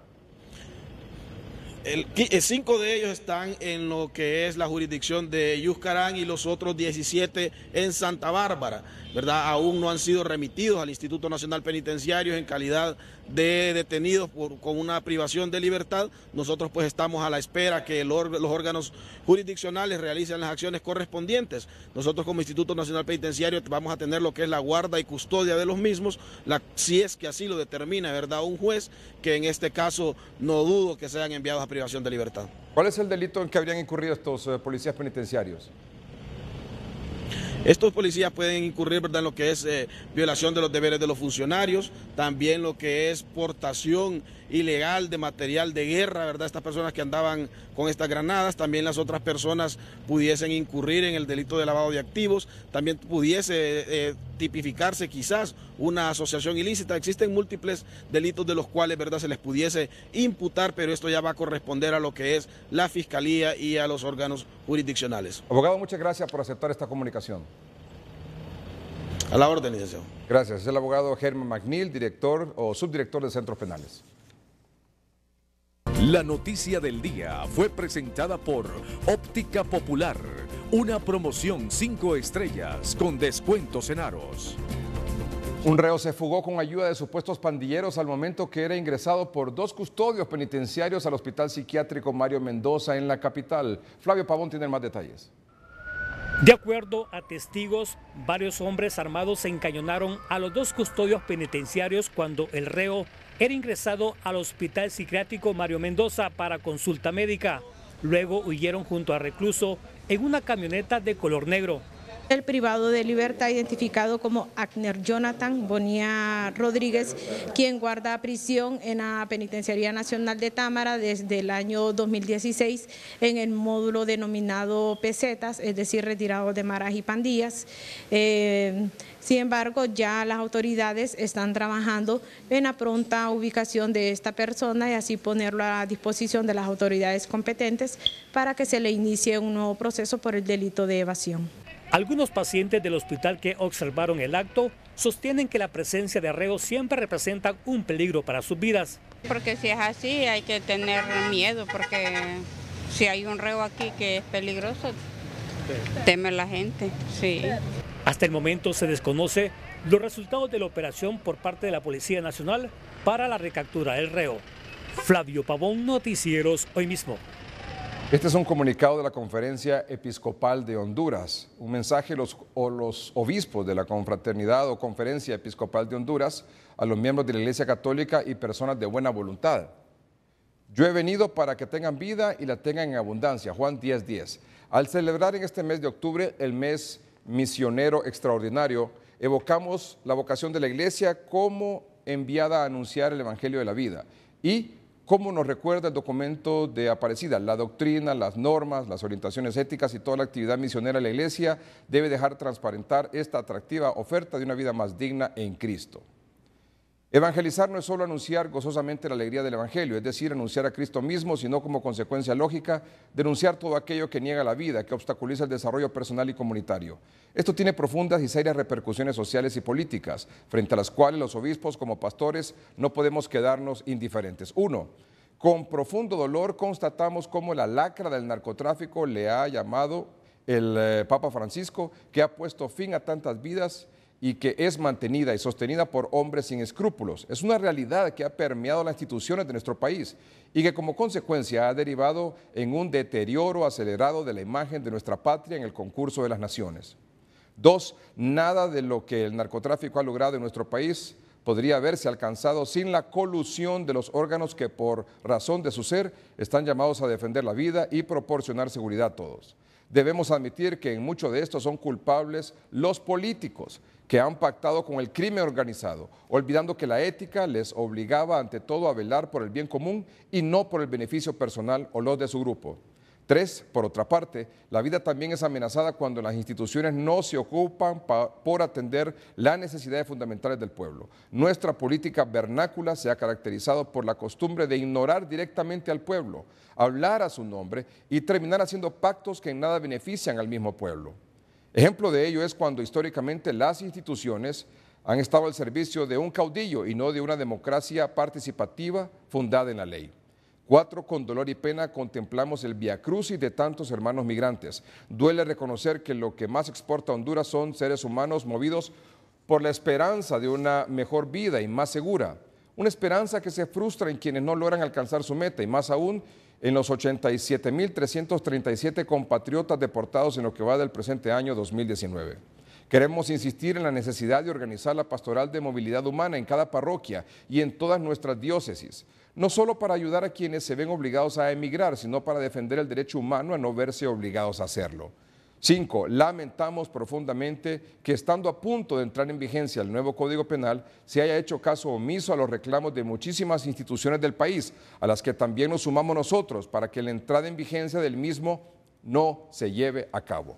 El, eh, cinco de ellos están en lo que es la jurisdicción de Yuscarán y los otros 17 en Santa Bárbara, ¿verdad? Aún no han sido remitidos al Instituto Nacional Penitenciario en calidad de detenidos por, con una privación de libertad. Nosotros pues estamos a la espera que los órganos jurisdiccionales realicen las acciones correspondientes. Nosotros como Instituto Nacional Penitenciario vamos a tener lo que es la guarda y custodia de los mismos, si es que así lo determina, ¿verdad? Un juez que en este caso no dudo que sean enviados a privación de libertad. ¿Cuál es el delito en que habrían incurrido estos eh, policías penitenciarios? Estos policías pueden incurrir en lo que es eh, violación de los deberes de los funcionarios, también lo que es portación ilegal, de material de guerra, ¿verdad? Estas personas que andaban con estas granadas, también las otras personas pudiesen incurrir en el delito de lavado de activos, también pudiese eh, eh, tipificarse quizás una asociación ilícita. Existen múltiples delitos de los cuales, ¿verdad?, se les pudiese imputar, pero esto ya va a corresponder a lo que es la fiscalía y a los órganos jurisdiccionales. Abogado, muchas gracias por aceptar esta comunicación. A la orden, licenciado. Gracias. Es el abogado Germán McNeil, director o subdirector de Centros Penales. La noticia del día fue presentada por Óptica Popular, una promoción cinco estrellas con descuentos en aros. Un reo se fugó con ayuda de supuestos pandilleros al momento que era ingresado por dos custodios penitenciarios al Hospital Psiquiátrico Mario Mendoza en la capital. Flavio Pavón tiene más detalles. De acuerdo a testigos, varios hombres armados se encañonaron a los dos custodios penitenciarios cuando el reo era ingresado al Hospital Psiquiátrico Mario Mendoza para consulta médica. Luego huyeron junto a recluso en una camioneta de color negro. El privado de libertad identificado como Agner Jonathan Bonía Rodríguez, quien guarda prisión en la Penitenciaría Nacional de Támara desde el año 2016 en el módulo denominado pesetas, es decir, retirado de maras y pandillas. Eh, sin embargo, ya las autoridades están trabajando en la pronta ubicación de esta persona y así ponerlo a disposición de las autoridades competentes para que se le inicie un nuevo proceso por el delito de evasión. Algunos pacientes del hospital que observaron el acto sostienen que la presencia de arreos siempre representa un peligro para sus vidas. Porque si es así hay que tener miedo, porque si hay un reo aquí que es peligroso, teme la gente, sí. Hasta el momento se desconoce los resultados de la operación por parte de la Policía Nacional para la recaptura del reo. Flavio Pavón, Noticieros, hoy mismo. Este es un comunicado de la Conferencia Episcopal de Honduras, un mensaje los, o los obispos de la Confraternidad o Conferencia Episcopal de Honduras a los miembros de la Iglesia Católica y personas de buena voluntad. Yo he venido para que tengan vida y la tengan en abundancia. Juan 10:10. 10. Al celebrar en este mes de octubre el mes misionero extraordinario, evocamos la vocación de la Iglesia como enviada a anunciar el Evangelio de la vida y cómo nos recuerda el documento de Aparecida. La doctrina, las normas, las orientaciones éticas y toda la actividad misionera de la Iglesia debe dejar transparentar esta atractiva oferta de una vida más digna en Cristo. Evangelizar no es solo anunciar gozosamente la alegría del Evangelio, es decir, anunciar a Cristo mismo, sino como consecuencia lógica, denunciar todo aquello que niega la vida, que obstaculiza el desarrollo personal y comunitario. Esto tiene profundas y serias repercusiones sociales y políticas, frente a las cuales los obispos como pastores no podemos quedarnos indiferentes. Uno, con profundo dolor constatamos cómo la lacra del narcotráfico le ha llamado el eh, Papa Francisco, que ha puesto fin a tantas vidas y que es mantenida y sostenida por hombres sin escrúpulos. Es una realidad que ha permeado las instituciones de nuestro país y que como consecuencia ha derivado en un deterioro acelerado de la imagen de nuestra patria en el concurso de las naciones. Dos, nada de lo que el narcotráfico ha logrado en nuestro país podría haberse alcanzado sin la colusión de los órganos que por razón de su ser están llamados a defender la vida y proporcionar seguridad a todos. Debemos admitir que en mucho de esto son culpables los políticos que han pactado con el crimen organizado, olvidando que la ética les obligaba ante todo a velar por el bien común y no por el beneficio personal o los de su grupo. Tres, por otra parte, la vida también es amenazada cuando las instituciones no se ocupan por atender las necesidades fundamentales del pueblo. Nuestra política vernácula se ha caracterizado por la costumbre de ignorar directamente al pueblo, hablar a su nombre y terminar haciendo pactos que en nada benefician al mismo pueblo. Ejemplo de ello es cuando históricamente las instituciones han estado al servicio de un caudillo y no de una democracia participativa fundada en la ley. Cuatro, con dolor y pena contemplamos el viacrucis de tantos hermanos migrantes. Duele reconocer que lo que más exporta Honduras son seres humanos movidos por la esperanza de una mejor vida y más segura. Una esperanza que se frustra en quienes no logran alcanzar su meta y más aún en los 87.337 compatriotas deportados en lo que va del presente año 2019. Queremos insistir en la necesidad de organizar la pastoral de movilidad humana en cada parroquia y en todas nuestras diócesis, no solo para ayudar a quienes se ven obligados a emigrar, sino para defender el derecho humano a no verse obligados a hacerlo. Cinco, lamentamos profundamente que estando a punto de entrar en vigencia el nuevo Código Penal, se haya hecho caso omiso a los reclamos de muchísimas instituciones del país, a las que también nos sumamos nosotros, para que la entrada en vigencia del mismo no se lleve a cabo.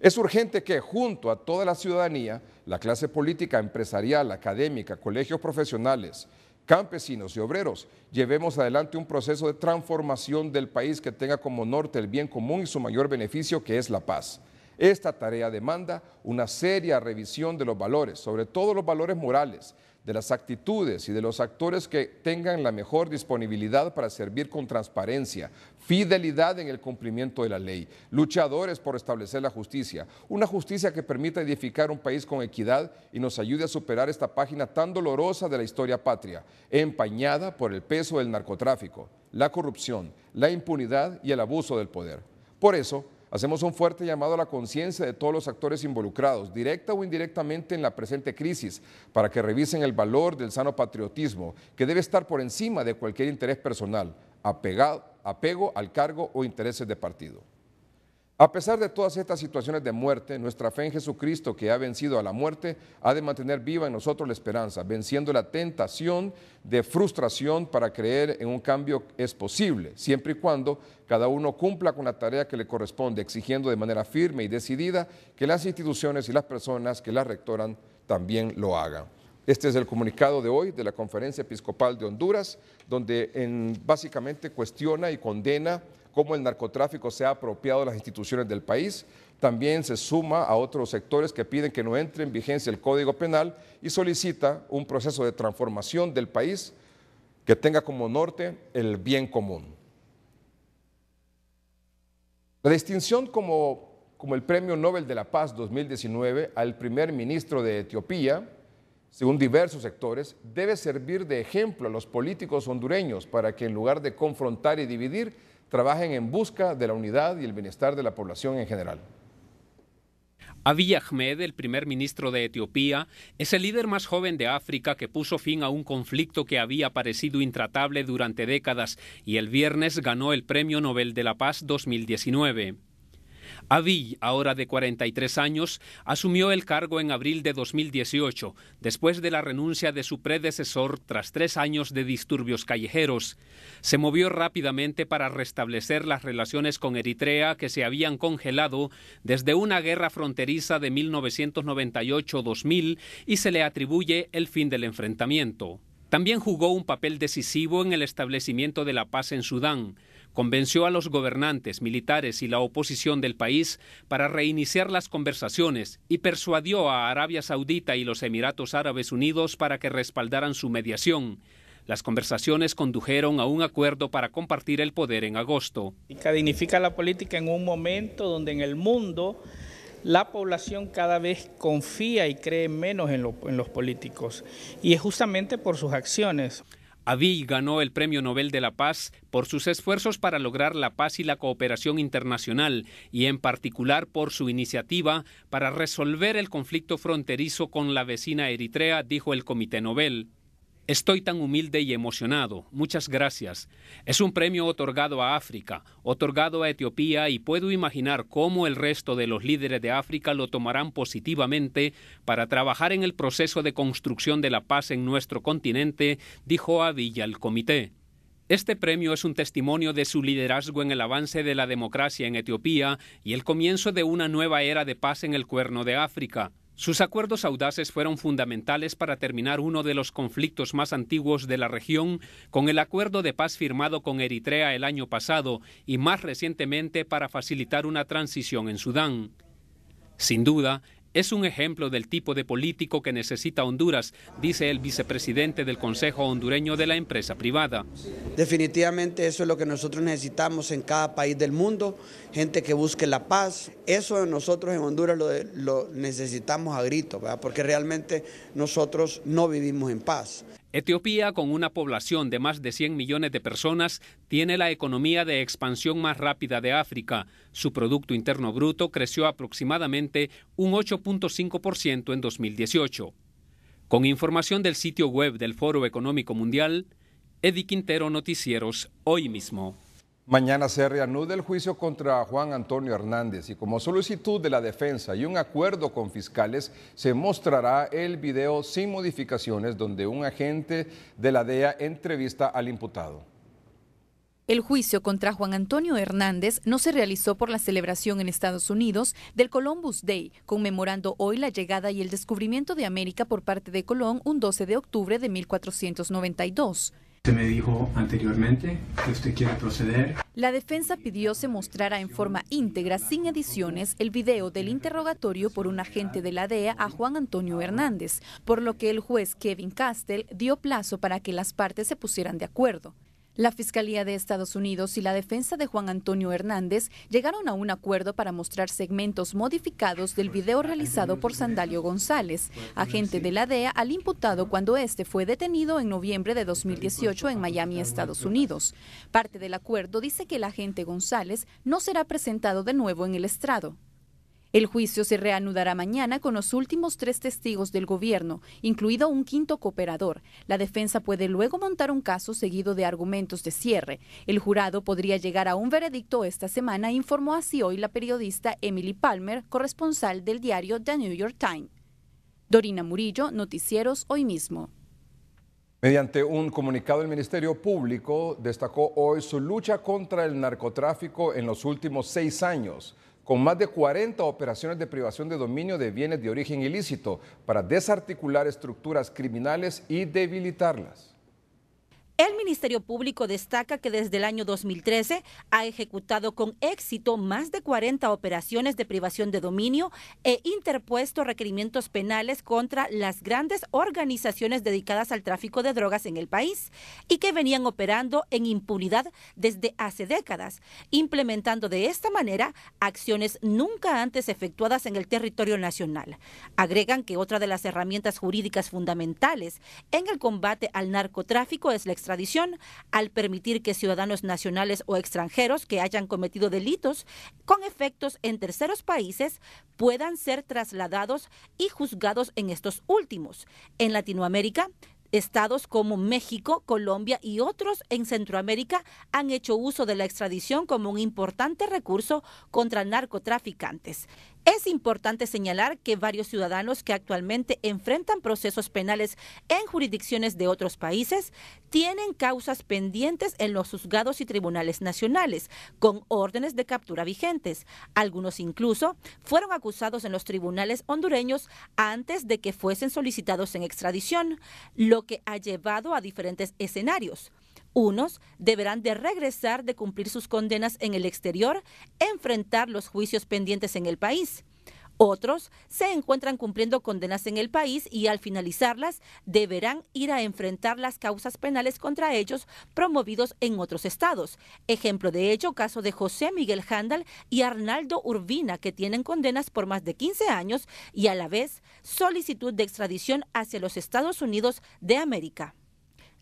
Es urgente que, junto a toda la ciudadanía, la clase política, empresarial, académica, colegios profesionales, campesinos y obreros. Llevemos adelante un proceso de transformación del país que tenga como norte el bien común y su mayor beneficio, que es la paz. Esta tarea demanda una seria revisión de los valores, sobre todo los valores morales, de las actitudes y de los actores que tengan la mejor disponibilidad para servir con transparencia, fidelidad en el cumplimiento de la ley, luchadores por establecer la justicia, una justicia que permita edificar un país con equidad y nos ayude a superar esta página tan dolorosa de la historia patria, empañada por el peso del narcotráfico, la corrupción, la impunidad y el abuso del poder. Por eso, Hacemos un fuerte llamado a la conciencia de todos los actores involucrados, directa o indirectamente en la presente crisis, para que revisen el valor del sano patriotismo, que debe estar por encima de cualquier interés personal, apego al cargo o intereses de partido. A pesar de todas estas situaciones de muerte, nuestra fe en Jesucristo, que ha vencido a la muerte, ha de mantener viva en nosotros la esperanza, venciendo la tentación de frustración para creer en un cambio es posible, siempre y cuando cada uno cumpla con la tarea que le corresponde, exigiendo de manera firme y decidida que las instituciones y las personas que las rectoran también lo hagan. Este es el comunicado de hoy de la Conferencia Episcopal de Honduras, donde básicamente cuestiona y condena cómo el narcotráfico se ha apropiado de las instituciones del país. También se suma a otros sectores que piden que no entre en vigencia el Código Penal y solicita un proceso de transformación del país que tenga como norte el bien común. La distinción como, como el Premio Nobel de la Paz 2019 al primer ministro de Etiopía, según diversos sectores, debe servir de ejemplo a los políticos hondureños para que en lugar de confrontar y dividir, trabajen en busca de la unidad y el bienestar de la población en general. Abiy Ahmed, el primer ministro de Etiopía, es el líder más joven de África que puso fin a un conflicto que había parecido intratable durante décadas y el viernes ganó el Premio Nobel de la Paz 2019. Abiy, ahora de 43 años, asumió el cargo en abril de 2018, después de la renuncia de su predecesor tras tres años de disturbios callejeros. Se movió rápidamente para restablecer las relaciones con Eritrea que se habían congelado desde una guerra fronteriza de 1998-2000 y se le atribuye el fin del enfrentamiento. También jugó un papel decisivo en el establecimiento de la paz en Sudán convenció a los gobernantes, militares y la oposición del país para reiniciar las conversaciones y persuadió a Arabia Saudita y los Emiratos Árabes Unidos para que respaldaran su mediación. Las conversaciones condujeron a un acuerdo para compartir el poder en agosto. Dignifica la política en un momento donde en el mundo la población cada vez confía y cree menos en los políticos, y es justamente por sus acciones. Abiy ganó el Premio Nobel de la Paz por sus esfuerzos para lograr la paz y la cooperación internacional y en particular por su iniciativa para resolver el conflicto fronterizo con la vecina Eritrea, dijo el Comité Nobel. Estoy tan humilde y emocionado. Muchas gracias. Es un premio otorgado a África, otorgado a Etiopía y puedo imaginar cómo el resto de los líderes de África lo tomarán positivamente para trabajar en el proceso de construcción de la paz en nuestro continente, dijo Abiy al comité. Este premio es un testimonio de su liderazgo en el avance de la democracia en Etiopía y el comienzo de una nueva era de paz en el cuerno de África. Sus acuerdos audaces fueron fundamentales para terminar uno de los conflictos más antiguos de la región, con el acuerdo de paz firmado con Eritrea el año pasado y más recientemente para facilitar una transición en Sudán. Sin duda, es un ejemplo del tipo de político que necesita Honduras, dice el vicepresidente del Consejo Hondureño de la Empresa Privada. Definitivamente eso es lo que nosotros necesitamos en cada país del mundo, gente que busque la paz. Eso nosotros en Honduras lo, necesitamos a grito, porque realmente nosotros no vivimos en paz. Etiopía, con una población de más de 100 millones de personas, tiene la economía de expansión más rápida de África. Su Producto Interno Bruto creció aproximadamente un 8.5% en 2018. Con información del sitio web del Foro Económico Mundial, Eddie Quintero Noticieros, hoy mismo. Mañana se reanuda el juicio contra Juan Antonio Hernández y como solicitud de la defensa y un acuerdo con fiscales se mostrará el video sin modificaciones donde un agente de la DEA entrevista al imputado. El juicio contra Juan Antonio Hernández no se realizó por la celebración en Estados Unidos del Columbus Day, conmemorando hoy la llegada y el descubrimiento de América por parte de Colón un 12 de octubre de 1492 me dijo anteriormente que usted quiere proceder. La defensa pidió se mostrara en forma íntegra, sin ediciones, el video del interrogatorio por un agente de la DEA a Juan Antonio Hernández, por lo que el juez Kevin Castell dio plazo para que las partes se pusieran de acuerdo. La Fiscalía de Estados Unidos y la defensa de Juan Antonio Hernández llegaron a un acuerdo para mostrar segmentos modificados del video realizado por Sandalio González, agente de la DEA, al imputado cuando este fue detenido en noviembre de 2018 en Miami, Estados Unidos. Parte del acuerdo dice que el agente González no será presentado de nuevo en el estrado. El juicio se reanudará mañana con los últimos tres testigos del gobierno, incluido un quinto cooperador. La defensa puede luego montar un caso seguido de argumentos de cierre. El jurado podría llegar a un veredicto esta semana, informó así hoy la periodista Emily Palmer, corresponsal del diario The New York Times. Dorina Murillo, Noticieros hoy mismo. Mediante un comunicado, el Ministerio Público destacó hoy su lucha contra el narcotráfico en los últimos seis años con más de 40 operaciones de privación de dominio de bienes de origen ilícito para desarticular estructuras criminales y debilitarlas. El Ministerio Público destaca que desde el año 2013 ha ejecutado con éxito más de 40 operaciones de privación de dominio e interpuesto requerimientos penales contra las grandes organizaciones dedicadas al tráfico de drogas en el país y que venían operando en impunidad desde hace décadas, implementando de esta manera acciones nunca antes efectuadas en el territorio nacional. Agregan que otra de las herramientas jurídicas fundamentales en el combate al narcotráfico es la tradición al permitir que ciudadanos nacionales o extranjeros que hayan cometido delitos con efectos en terceros países puedan ser trasladados y juzgados en estos últimos. En Latinoamérica, Estados como México, Colombia y otros en Centroamérica han hecho uso de la extradición como un importante recurso contra narcotraficantes. Es importante señalar que varios ciudadanos que actualmente enfrentan procesos penales en jurisdicciones de otros países tienen causas pendientes en los juzgados y tribunales nacionales, con órdenes de captura vigentes. Algunos incluso fueron acusados en los tribunales hondureños antes de que fuesen solicitados en extradición, lo que ha llevado a diferentes escenarios unos deberán de regresar de cumplir sus condenas en el exterior, enfrentar los juicios pendientes en el país. Otros se encuentran cumpliendo condenas en el país y al finalizarlas deberán ir a enfrentar las causas penales contra ellos promovidos en otros estados. Ejemplo de ello, caso de José Miguel Handal y Arnaldo Urbina, que tienen condenas por más de 15 años y a la vez solicitud de extradición hacia los Estados Unidos de América.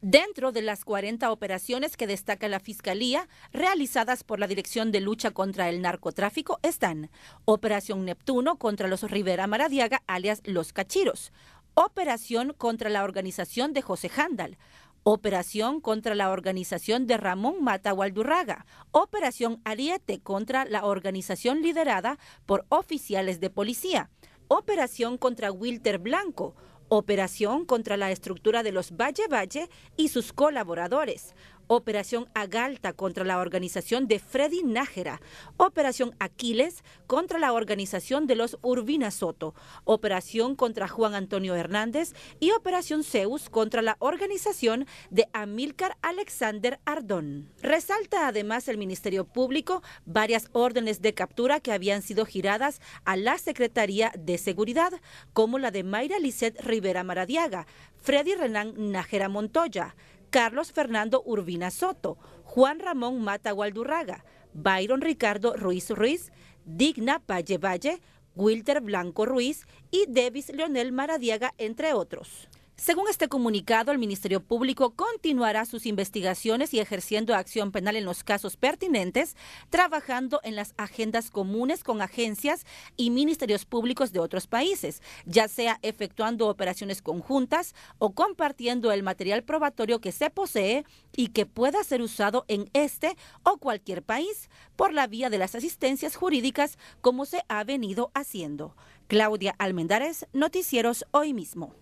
Dentro de las 40 operaciones que destaca la Fiscalía realizadas por la Dirección de Lucha contra el Narcotráfico están Operación Neptuno contra los Rivera Maradiaga, alias Los Cachiros, Operación contra la organización de José Handal, Operación contra la organización de Ramón Mata Waldurraga. Operación Ariete contra la organización liderada por oficiales de policía. Operación contra Wilter Blanco operación contra la estructura de los Valle Valle y sus colaboradores, Operación Agalta contra la organización de Freddy Nájera, Operación Aquiles contra la organización de los Urbina Soto, Operación contra Juan Antonio Hernández y Operación Zeus contra la organización de Amílcar Alexander Ardón. Resalta además el Ministerio Público varias órdenes de captura que habían sido giradas a la Secretaría de Seguridad, como la de Mayra Lisset Rivera Maradiaga, Freddy Renán Nájera Montoya, Carlos Fernando Urbina Soto, Juan Ramón Mata Gualdurraga, Byron Ricardo Ruiz Ruiz, Digna Valle Valle, Wilter Blanco Ruiz y Davis Leonel Maradiaga, entre otros. Según este comunicado, el Ministerio Público continuará sus investigaciones y ejerciendo acción penal en los casos pertinentes, trabajando en las agendas comunes con agencias y ministerios públicos de otros países, ya sea efectuando operaciones conjuntas o compartiendo el material probatorio que se posee y que pueda ser usado en este o cualquier país por la vía de las asistencias jurídicas como se ha venido haciendo. Claudia Almendares, Noticieros Hoy mismo.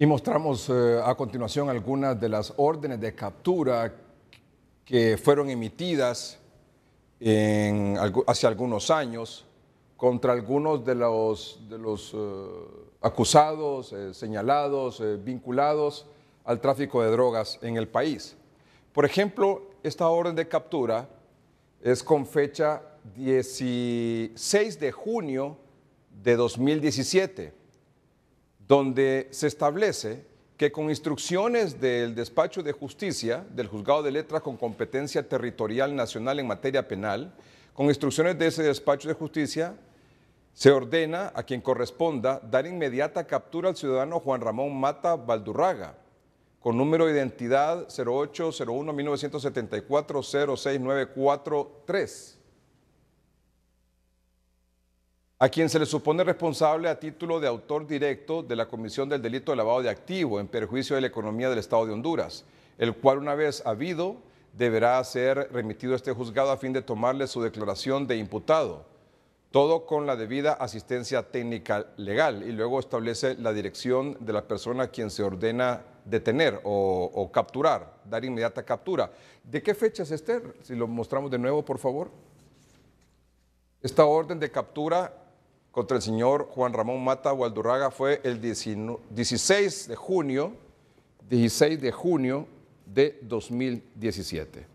Y mostramos eh, a continuación algunas de las órdenes de captura que fueron emitidas hace algunos años contra algunos de los, de los eh, acusados, eh, señalados, vinculados al tráfico de drogas en el país. Por ejemplo, esta orden de captura es con fecha 16 de junio de 2017 donde se establece que con instrucciones del despacho de justicia del juzgado de letras con competencia territorial nacional en materia penal, con instrucciones de ese despacho de justicia, se ordena a quien corresponda dar inmediata captura al ciudadano Juan Ramón Mata Baldurraga con número de identidad 0801 1974 a quien se le supone responsable a título de autor directo de la Comisión del Delito de Lavado de Activo en perjuicio de la economía del Estado de Honduras, el cual una vez habido deberá ser remitido a este juzgado a fin de tomarle su declaración de imputado, todo con la debida asistencia técnica legal y luego establece la dirección de la persona a quien se ordena detener o, capturar, dar inmediata captura. ¿De qué fecha es este? Si lo mostramos de nuevo, por favor. Esta orden de captura contra el señor Juan Ramón Mata Gualdurraga fue el 16 de junio, 16 de junio de 2017.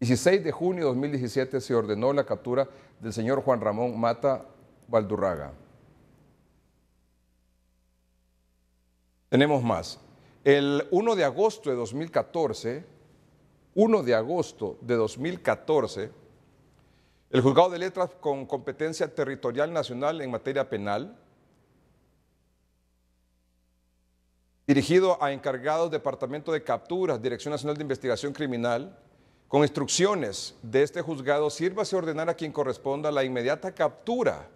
16 de junio de 2017 se ordenó la captura del señor Juan Ramón Mata Valdurraga. Tenemos más. El 1 de agosto de 2014, 1 de agosto de 2014, el juzgado de letras con competencia territorial nacional en materia penal, dirigido a encargados departamento de capturas, Dirección Nacional de Investigación Criminal, con instrucciones de este juzgado, sírvase ordenar a quien corresponda la inmediata captura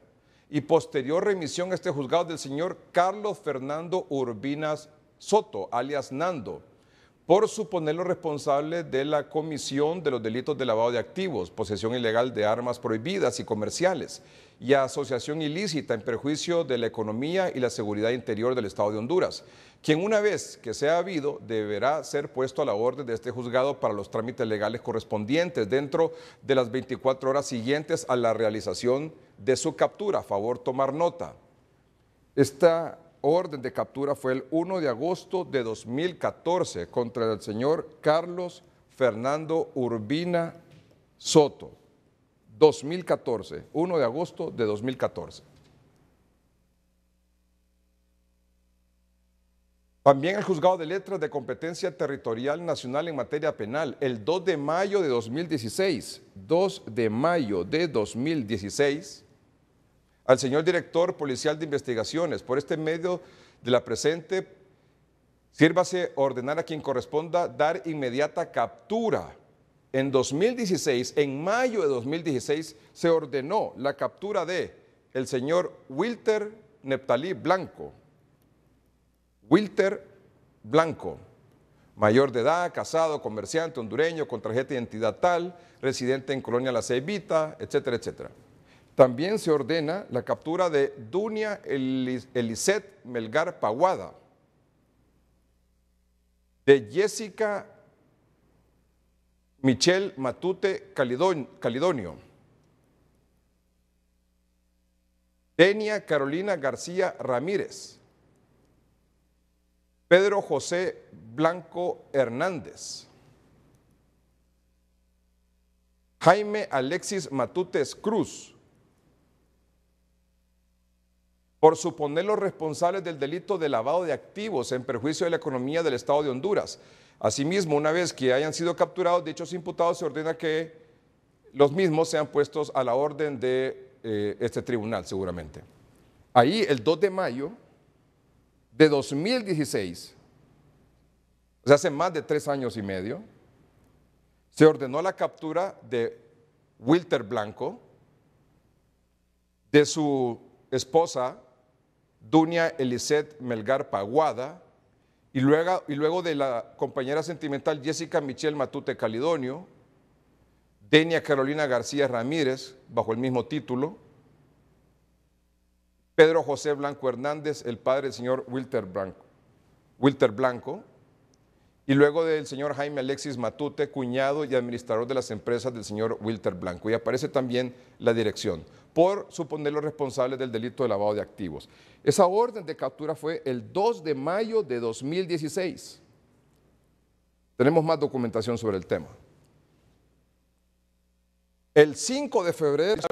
y posterior remisión a este juzgado del señor Carlos Fernando Urbinas Soto, alias Nando, por suponerlo responsable de la comisión de los delitos de lavado de activos, posesión ilegal de armas prohibidas y comerciales y asociación ilícita en perjuicio de la economía y la seguridad interior del Estado de Honduras, quien una vez que sea habido deberá ser puesto a la orden de este juzgado para los trámites legales correspondientes dentro de las 24 horas siguientes a la realización de su captura. A favor, tomar nota. Esta orden de captura fue el 1 de agosto de 2014 contra el señor Carlos Fernando Urbina Soto. 2014, 1 de agosto de 2014. También el Juzgado de Letras de Competencia Territorial Nacional en materia penal, el 2 de mayo de 2016, 2 de mayo de 2016, al señor director policial de investigaciones, por este medio de la presente, sírvase ordenar a quien corresponda dar inmediata captura. En 2016, en mayo de 2016, se ordenó la captura de el señor Wilter Neptalí Blanco. Wilter Blanco, mayor de edad, casado, comerciante, hondureño, con tarjeta de identidad tal, residente en Colonia La Ceibita, etcétera, etcétera. También se ordena la captura de Dunia Eliset Melgar Paguada, de Jessica Michelle Matute Calidonio, Denia Carolina García Ramírez, Pedro José Blanco Hernández, Jaime Alexis Matutes Cruz, por suponer los responsables del delito de lavado de activos en perjuicio de la economía del Estado de Honduras. Asimismo, una vez que hayan sido capturados dichos imputados, se ordena que los mismos sean puestos a la orden de eh, este tribunal, seguramente. Ahí, el 2 de mayo de 2016, o hace más de tres años y medio, se ordenó la captura de Wilter Blanco, de su esposa Dunia Eliseth Melgar Paguada, y luego, y luego de la compañera sentimental Jessica Michelle Matute Calidonio, Denia Carolina García Ramírez, bajo el mismo título, Pedro José Blanco Hernández, el padre del señor Wilter Blanco y luego del señor Jaime Alexis Matute, cuñado y administrador de las empresas del señor Wilter Blanco. Y aparece también la dirección, por suponerlo responsable del delito de lavado de activos. Esa orden de captura fue el 2 de mayo de 2016. Tenemos más documentación sobre el tema. El 5 de febrero,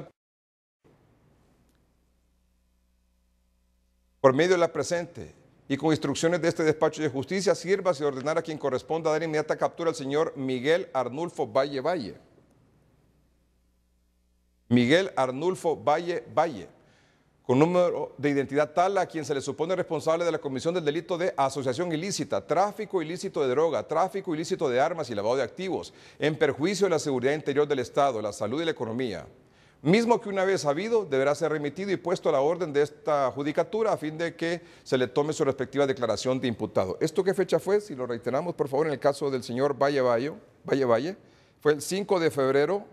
por medio de la presente, y con instrucciones de este despacho de justicia, sirva y ordenar a quien corresponda dar inmediata captura al señor Miguel Arnulfo Valle Valle. Miguel Arnulfo Valle Valle, con número de identidad tal a quien se le supone responsable de la comisión del delito de asociación ilícita, tráfico ilícito de droga, tráfico ilícito de armas y lavado de activos, en perjuicio de la seguridad interior del Estado, la salud y la economía mismo que una vez habido deberá ser remitido y puesto a la orden de esta judicatura a fin de que se le tome su respectiva declaración de imputado. ¿Esto qué fecha fue? Si lo reiteramos, por favor, en el caso del señor Valle Valle, Valle, Valle fue el 5 de febrero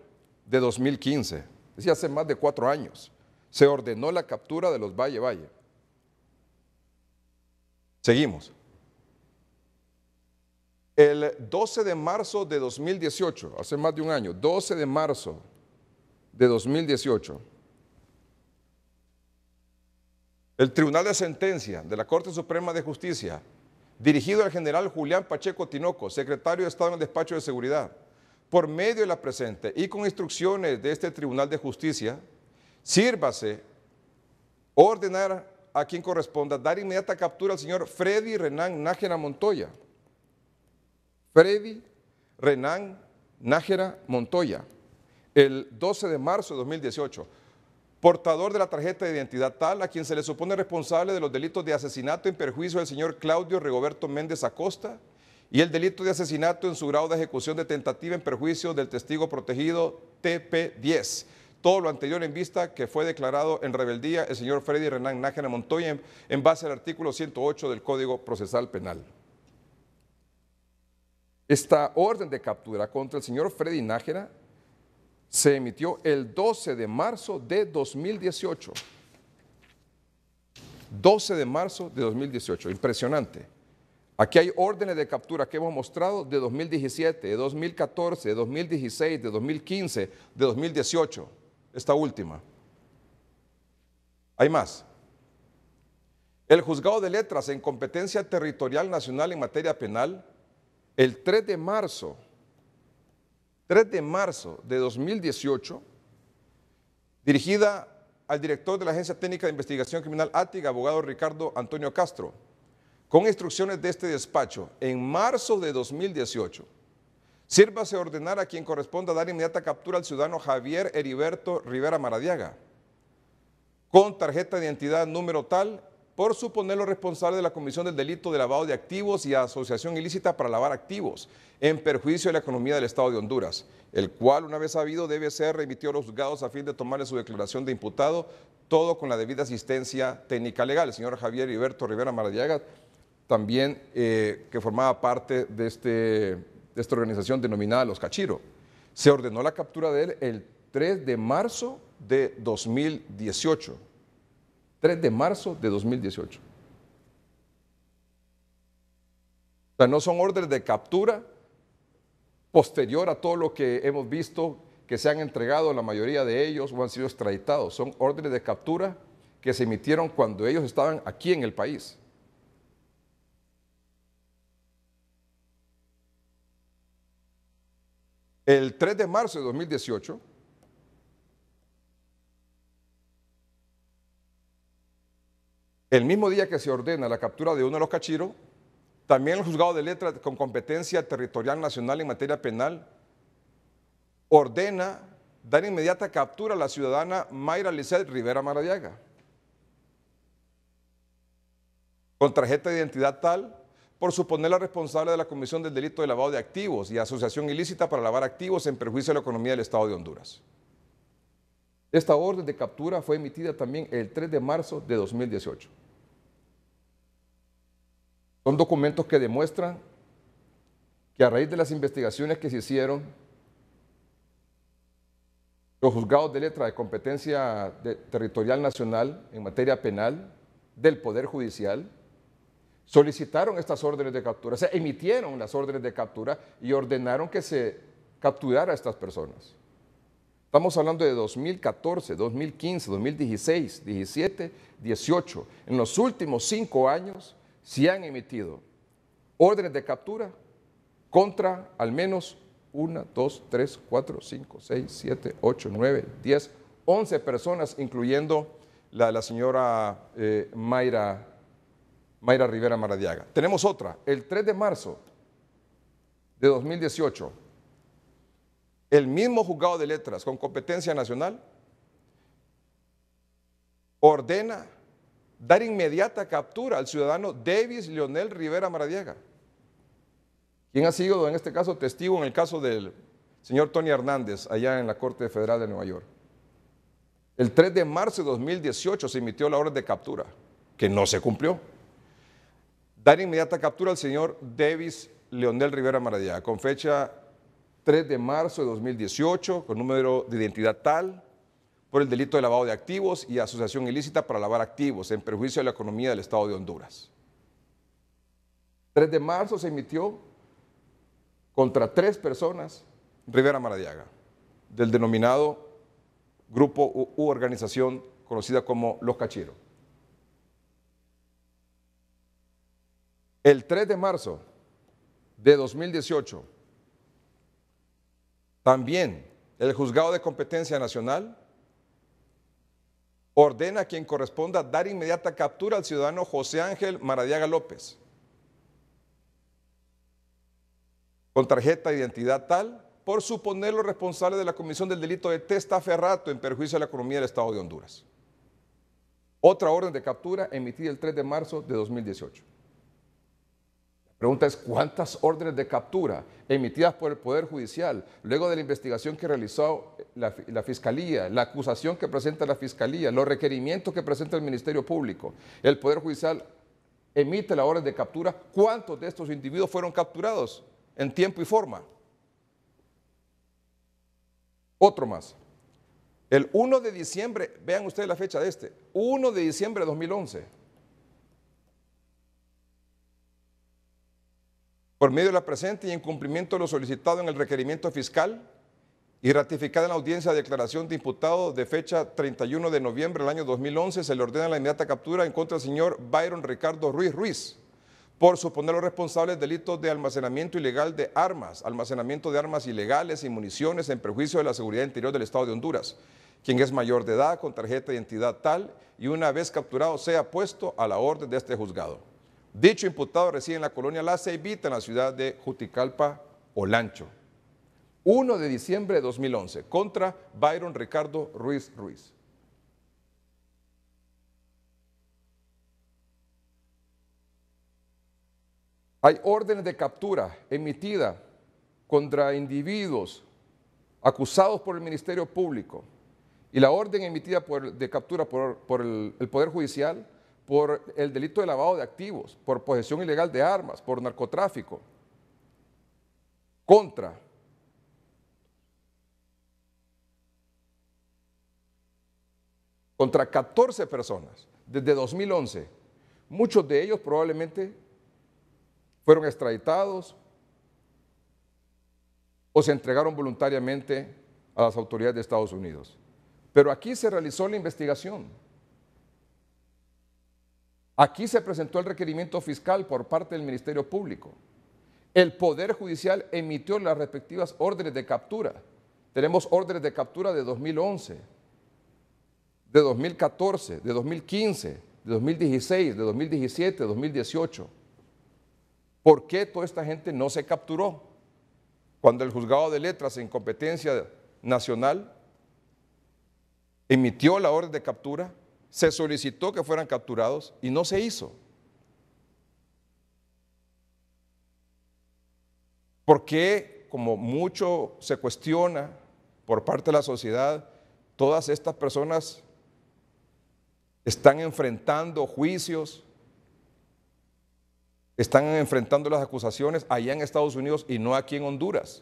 de 2015, es decir, hace más de cuatro años, se ordenó la captura de los Valle Valle. Seguimos. El 12 de marzo de 2018, hace más de un año, 12 de marzo de 2018, el Tribunal de Sentencia de la Corte Suprema de Justicia, dirigido al general Julián Pacheco Tinoco, secretario de Estado en el despacho de seguridad, por medio de la presente y con instrucciones de este Tribunal de Justicia, sírvase ordenar a quien corresponda dar inmediata captura al señor Freddy Renán Nájera Montoya. Freddy Renán Nájera Montoya, el 12 de marzo de 2018, portador de la tarjeta de identidad tal a quien se le supone responsable de los delitos de asesinato en perjuicio del señor Claudio Rigoberto Méndez Acosta y el delito de asesinato en su grado de ejecución de tentativa en perjuicio del testigo protegido TP10. Todo lo anterior en vista que fue declarado en rebeldía el señor Freddy Renán Nájera Montoya en base al artículo 108 del Código Procesal Penal. Esta orden de captura contra el señor Freddy Nájera se emitió el 12 de marzo de 2018. 12 de marzo de 2018, impresionante. Aquí hay órdenes de captura que hemos mostrado de 2017, de 2014, de 2016, de 2015, de 2018, esta última. Hay más. El juzgado de letras en competencia territorial nacional en materia penal, el 3 de marzo 3 de marzo de 2018, dirigida al director de la Agencia Técnica de Investigación Criminal ATIC, abogado Ricardo Antonio Castro, con instrucciones de este despacho, en marzo de 2018, sírvase ordenar a quien corresponda dar inmediata captura al ciudadano Javier Heriberto Rivera Maradiaga, con tarjeta de identidad número tal por suponerlo responsable de la comisión del delito de lavado de activos y asociación ilícita para lavar activos, en perjuicio de la economía del Estado de Honduras, el cual, una vez sabido, debe ser remitido a los juzgados a fin de tomarle su declaración de imputado, todo con la debida asistencia técnica legal. El señor Javier Iberto Rivera Maradiaga, también eh, que formaba parte de, este, de esta organización denominada Los Cachiro. Se ordenó la captura de él el 3 de marzo de 2018. 3 de marzo de 2018. O sea, no son órdenes de captura posterior a todo lo que hemos visto que se han entregado la mayoría de ellos o han sido extraditados. Son órdenes de captura que se emitieron cuando ellos estaban aquí en el país. El 3 de marzo de 2018, El mismo día que se ordena la captura de uno de los cachiros, también el juzgado de letras con competencia territorial nacional en materia penal ordena dar inmediata captura a la ciudadana Mayra Lizeth Rivera Maradiaga. Con tarjeta de identidad tal, por suponerla responsable de la comisión del delito de lavado de activos y asociación ilícita para lavar activos en perjuicio de la economía del Estado de Honduras. Esta orden de captura fue emitida también el 3 de marzo de 2018. Son documentos que demuestran que a raíz de las investigaciones que se hicieron, los juzgados de letra de competencia territorial nacional en materia penal del Poder Judicial solicitaron estas órdenes de captura, o sea, emitieron las órdenes de captura y ordenaron que se capturara a estas personas. Estamos hablando de 2014, 2015, 2016, 17, 18. En los últimos cinco años se han emitido órdenes de captura contra al menos 1, 2, 3, 4, 5, 6, 7, 8, 9, 10, 11 personas, incluyendo la, de la señora eh, Mayra, Mayra Rivera Maradiaga. Tenemos otra, el 3 de marzo de 2018, el mismo juzgado de letras con competencia nacional ordena dar inmediata captura al ciudadano Davis Leonel Rivera Maradiaga, quien ha sido en este caso testigo en el caso del señor Tony Hernández allá en la Corte Federal de Nueva York. El 3 de marzo de 2018 se emitió la orden de captura, que no se cumplió. Dar inmediata captura al señor Davis Leonel Rivera Maradiaga, con fecha 3 de marzo de 2018, con número de identidad tal, por el delito de lavado de activos y asociación ilícita para lavar activos en perjuicio de la economía del Estado de Honduras. 3 de marzo se emitió contra tres personas Rivera Maradiaga, del denominado grupo u, organización conocida como Los Cachiros. El 3 de marzo de 2018, también el Juzgado de Competencia Nacional ordena a quien corresponda dar inmediata captura al ciudadano José Ángel Maradiaga López. Con tarjeta de identidad tal, por suponerlo responsable de la comisión del delito de testaferrato en perjuicio a la economía del Estado de Honduras. Otra orden de captura emitida el 3 de marzo de 2018. La pregunta es cuántas órdenes de captura emitidas por el Poder Judicial, luego de la investigación que realizó la, la, Fiscalía, la acusación que presenta la Fiscalía, los requerimientos que presenta el Ministerio Público, el Poder Judicial emite la orden de captura, ¿cuántos de estos individuos fueron capturados en tiempo y forma? Otro más. El 1 de diciembre, vean ustedes la fecha de este, 1 de diciembre de 2011 por medio de la presente y en cumplimiento de lo solicitado en el requerimiento fiscal y ratificada en la audiencia de declaración de imputado de fecha 31 de noviembre del año 2011, se le ordena la inmediata captura en contra del señor Byron Ricardo Ruiz Ruiz por suponer los responsables delitos de almacenamiento ilegal de armas, almacenamiento de armas ilegales y municiones en perjuicio de la seguridad interior del Estado de Honduras, quien es mayor de edad con tarjeta de identidad tal y una vez capturado sea puesto a la orden de este juzgado. Dicho imputado reside en la colonia La Ceibita, en la ciudad de Juticalpa, Olancho. 1 de diciembre de 2011, contra Byron Ricardo Ruiz Ruiz. Hay órdenes de captura emitidas contra individuos acusados por el Ministerio Público y la orden emitida de captura por, el Poder Judicial por el delito de lavado de activos, por posesión ilegal de armas, por narcotráfico, contra contra 14 personas desde 2011. Muchos de ellos probablemente fueron extraditados o se entregaron voluntariamente a las autoridades de Estados Unidos. Pero aquí se realizó la investigación. Aquí se presentó el requerimiento fiscal por parte del Ministerio Público. El Poder Judicial emitió las respectivas órdenes de captura. Tenemos órdenes de captura de 2011, de 2014, de 2015, de 2016, de 2017, de 2018. ¿Por qué toda esta gente no se capturó? Cuando el juzgado de letras en competencia nacional emitió la orden de captura, se solicitó que fueran capturados y no se hizo. ¿Por qué, como mucho se cuestiona por parte de la sociedad, todas estas personas están enfrentando juicios, están enfrentando las acusaciones allá en Estados Unidos y no aquí en Honduras?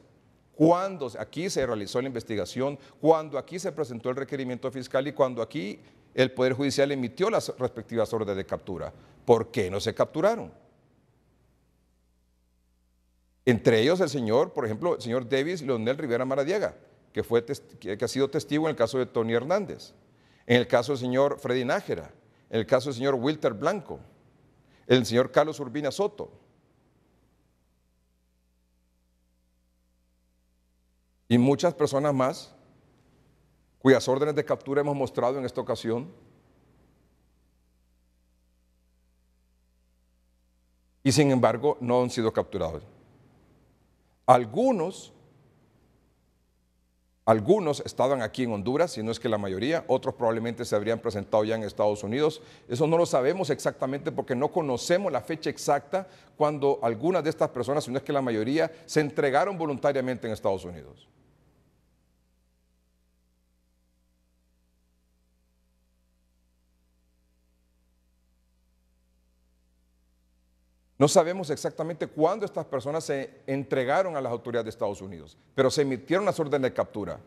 ¿Cuándo aquí se realizó la investigación? ¿Cuándo aquí se presentó el requerimiento fiscal y cuándo aquí el Poder Judicial emitió las respectivas órdenes de captura. ¿Por qué no se capturaron? Entre ellos el señor, por ejemplo, el señor Davis Leonel Rivera Maradiega, que, fue que ha sido testigo en el caso de Tony Hernández, en el caso del señor Freddy Nájera, en el caso del señor Wilter Blanco, el señor Carlos Urbina Soto. Y muchas personas más cuyas órdenes de captura hemos mostrado en esta ocasión. Y sin embargo, no han sido capturados. Algunos, algunos estaban aquí en Honduras, si no es que la mayoría, otros probablemente se habrían presentado ya en Estados Unidos. Eso no lo sabemos exactamente porque no conocemos la fecha exacta cuando algunas de estas personas, si no es que la mayoría, se entregaron voluntariamente en Estados Unidos. No sabemos exactamente cuándo estas personas se entregaron a las autoridades de Estados Unidos, pero se emitieron las órdenes de captura.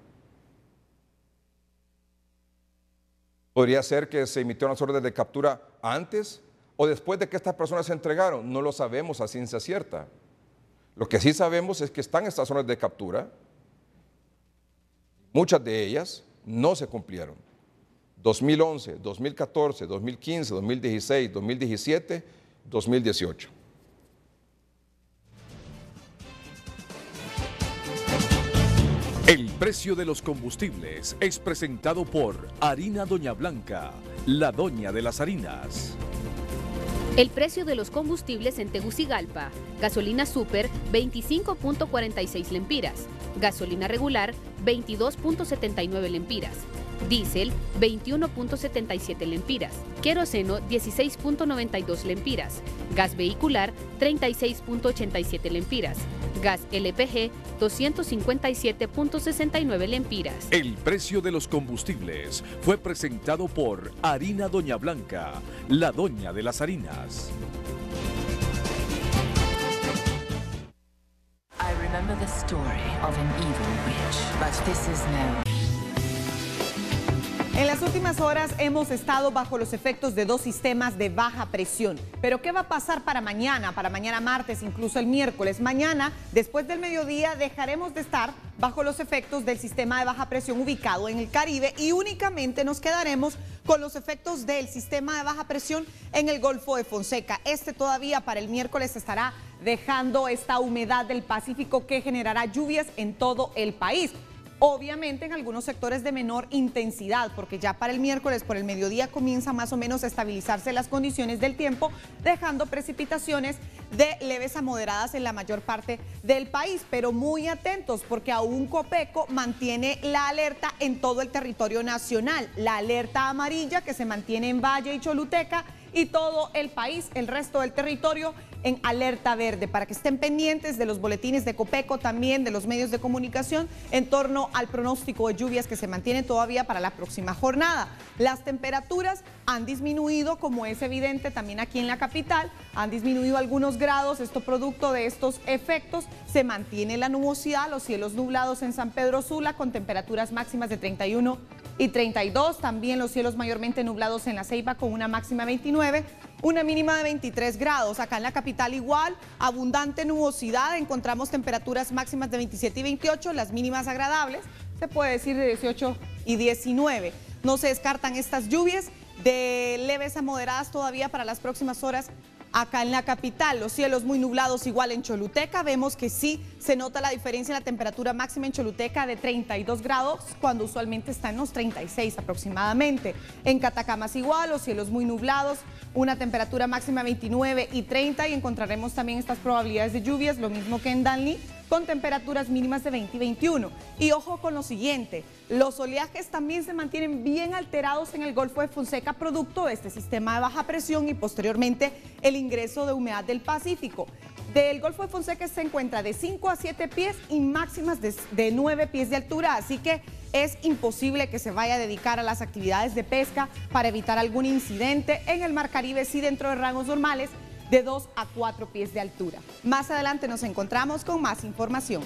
Podría ser que se emitieron las órdenes de captura antes o después de que estas personas se entregaron. No lo sabemos a ciencia cierta. Lo que sí sabemos es que están estas órdenes de captura. Muchas de ellas no se cumplieron. 2011, 2014, 2015, 2016, 2017, 2018. El precio de los combustibles es presentado por Harina Doña Blanca, la doña de las harinas. El precio de los combustibles en Tegucigalpa, gasolina super 25.46 lempiras, gasolina regular 22.79 lempiras, diésel 21.77 lempiras, queroseno 16.92 lempiras, gas vehicular 36.87 lempiras, Gas LPG 257.69 lempiras. El precio de los combustibles fue presentado por Harina Doña Blanca, la doña de las harinas. En las últimas horas hemos estado bajo los efectos de dos sistemas de baja presión. Pero ¿qué va a pasar para mañana, para mañana martes, incluso el miércoles? Mañana, después del mediodía, dejaremos de estar bajo los efectos del sistema de baja presión ubicado en el Caribe y únicamente nos quedaremos con los efectos del sistema de baja presión en el Golfo de Fonseca. Este todavía para el miércoles estará dejando esta humedad del Pacífico que generará lluvias en todo el país obviamente en algunos sectores de menor intensidad, porque ya para el miércoles por el mediodía comienza más o menos a estabilizarse las condiciones del tiempo, dejando precipitaciones de leves a moderadas en la mayor parte del país, pero muy atentos porque aún Copeco mantiene la alerta en todo el territorio nacional, la alerta amarilla que se mantiene en Valle y Choluteca y todo el país, el resto del territorio en alerta verde, para que estén pendientes de los boletines de Copeco, también de los medios de comunicación, en torno al pronóstico de lluvias que se mantiene todavía para la próxima jornada. Las temperaturas han disminuido, como es evidente también aquí en la capital, han disminuido algunos grados, esto producto de estos efectos, se mantiene la nubosidad, los cielos nublados en San Pedro Sula con temperaturas máximas de 31 y 32. También los cielos mayormente nublados en la Ceiba con una máxima 29, una mínima de 23 grados. Acá en la capital igual, abundante nubosidad, encontramos temperaturas máximas de 27 y 28, las mínimas agradables, se puede decir de 18 y 19. No se descartan estas lluvias de leves a moderadas todavía para las próximas horas acá en la capital. Los cielos muy nublados igual en Choluteca. Vemos que sí se nota la diferencia en la temperatura máxima en Choluteca de 32 grados cuando usualmente está en los 36 aproximadamente. En Catacamas igual, los cielos muy nublados, una temperatura máxima 29 y 30 y encontraremos también estas probabilidades de lluvias, lo mismo que en Danlí, con temperaturas mínimas de 20 y 21. Y ojo con lo siguiente, los oleajes también se mantienen bien alterados en el Golfo de Fonseca producto de este sistema de baja presión y posteriormente el ingreso de humedad del Pacífico del Golfo de Fonseca se encuentra de 5 a 7 pies y máximas de, 9 pies de altura, así que es imposible que se vaya a dedicar a las actividades de pesca para evitar algún incidente. En el Mar Caribe si dentro de rangos normales de 2 a 4 pies de altura. Más adelante nos encontramos con más información.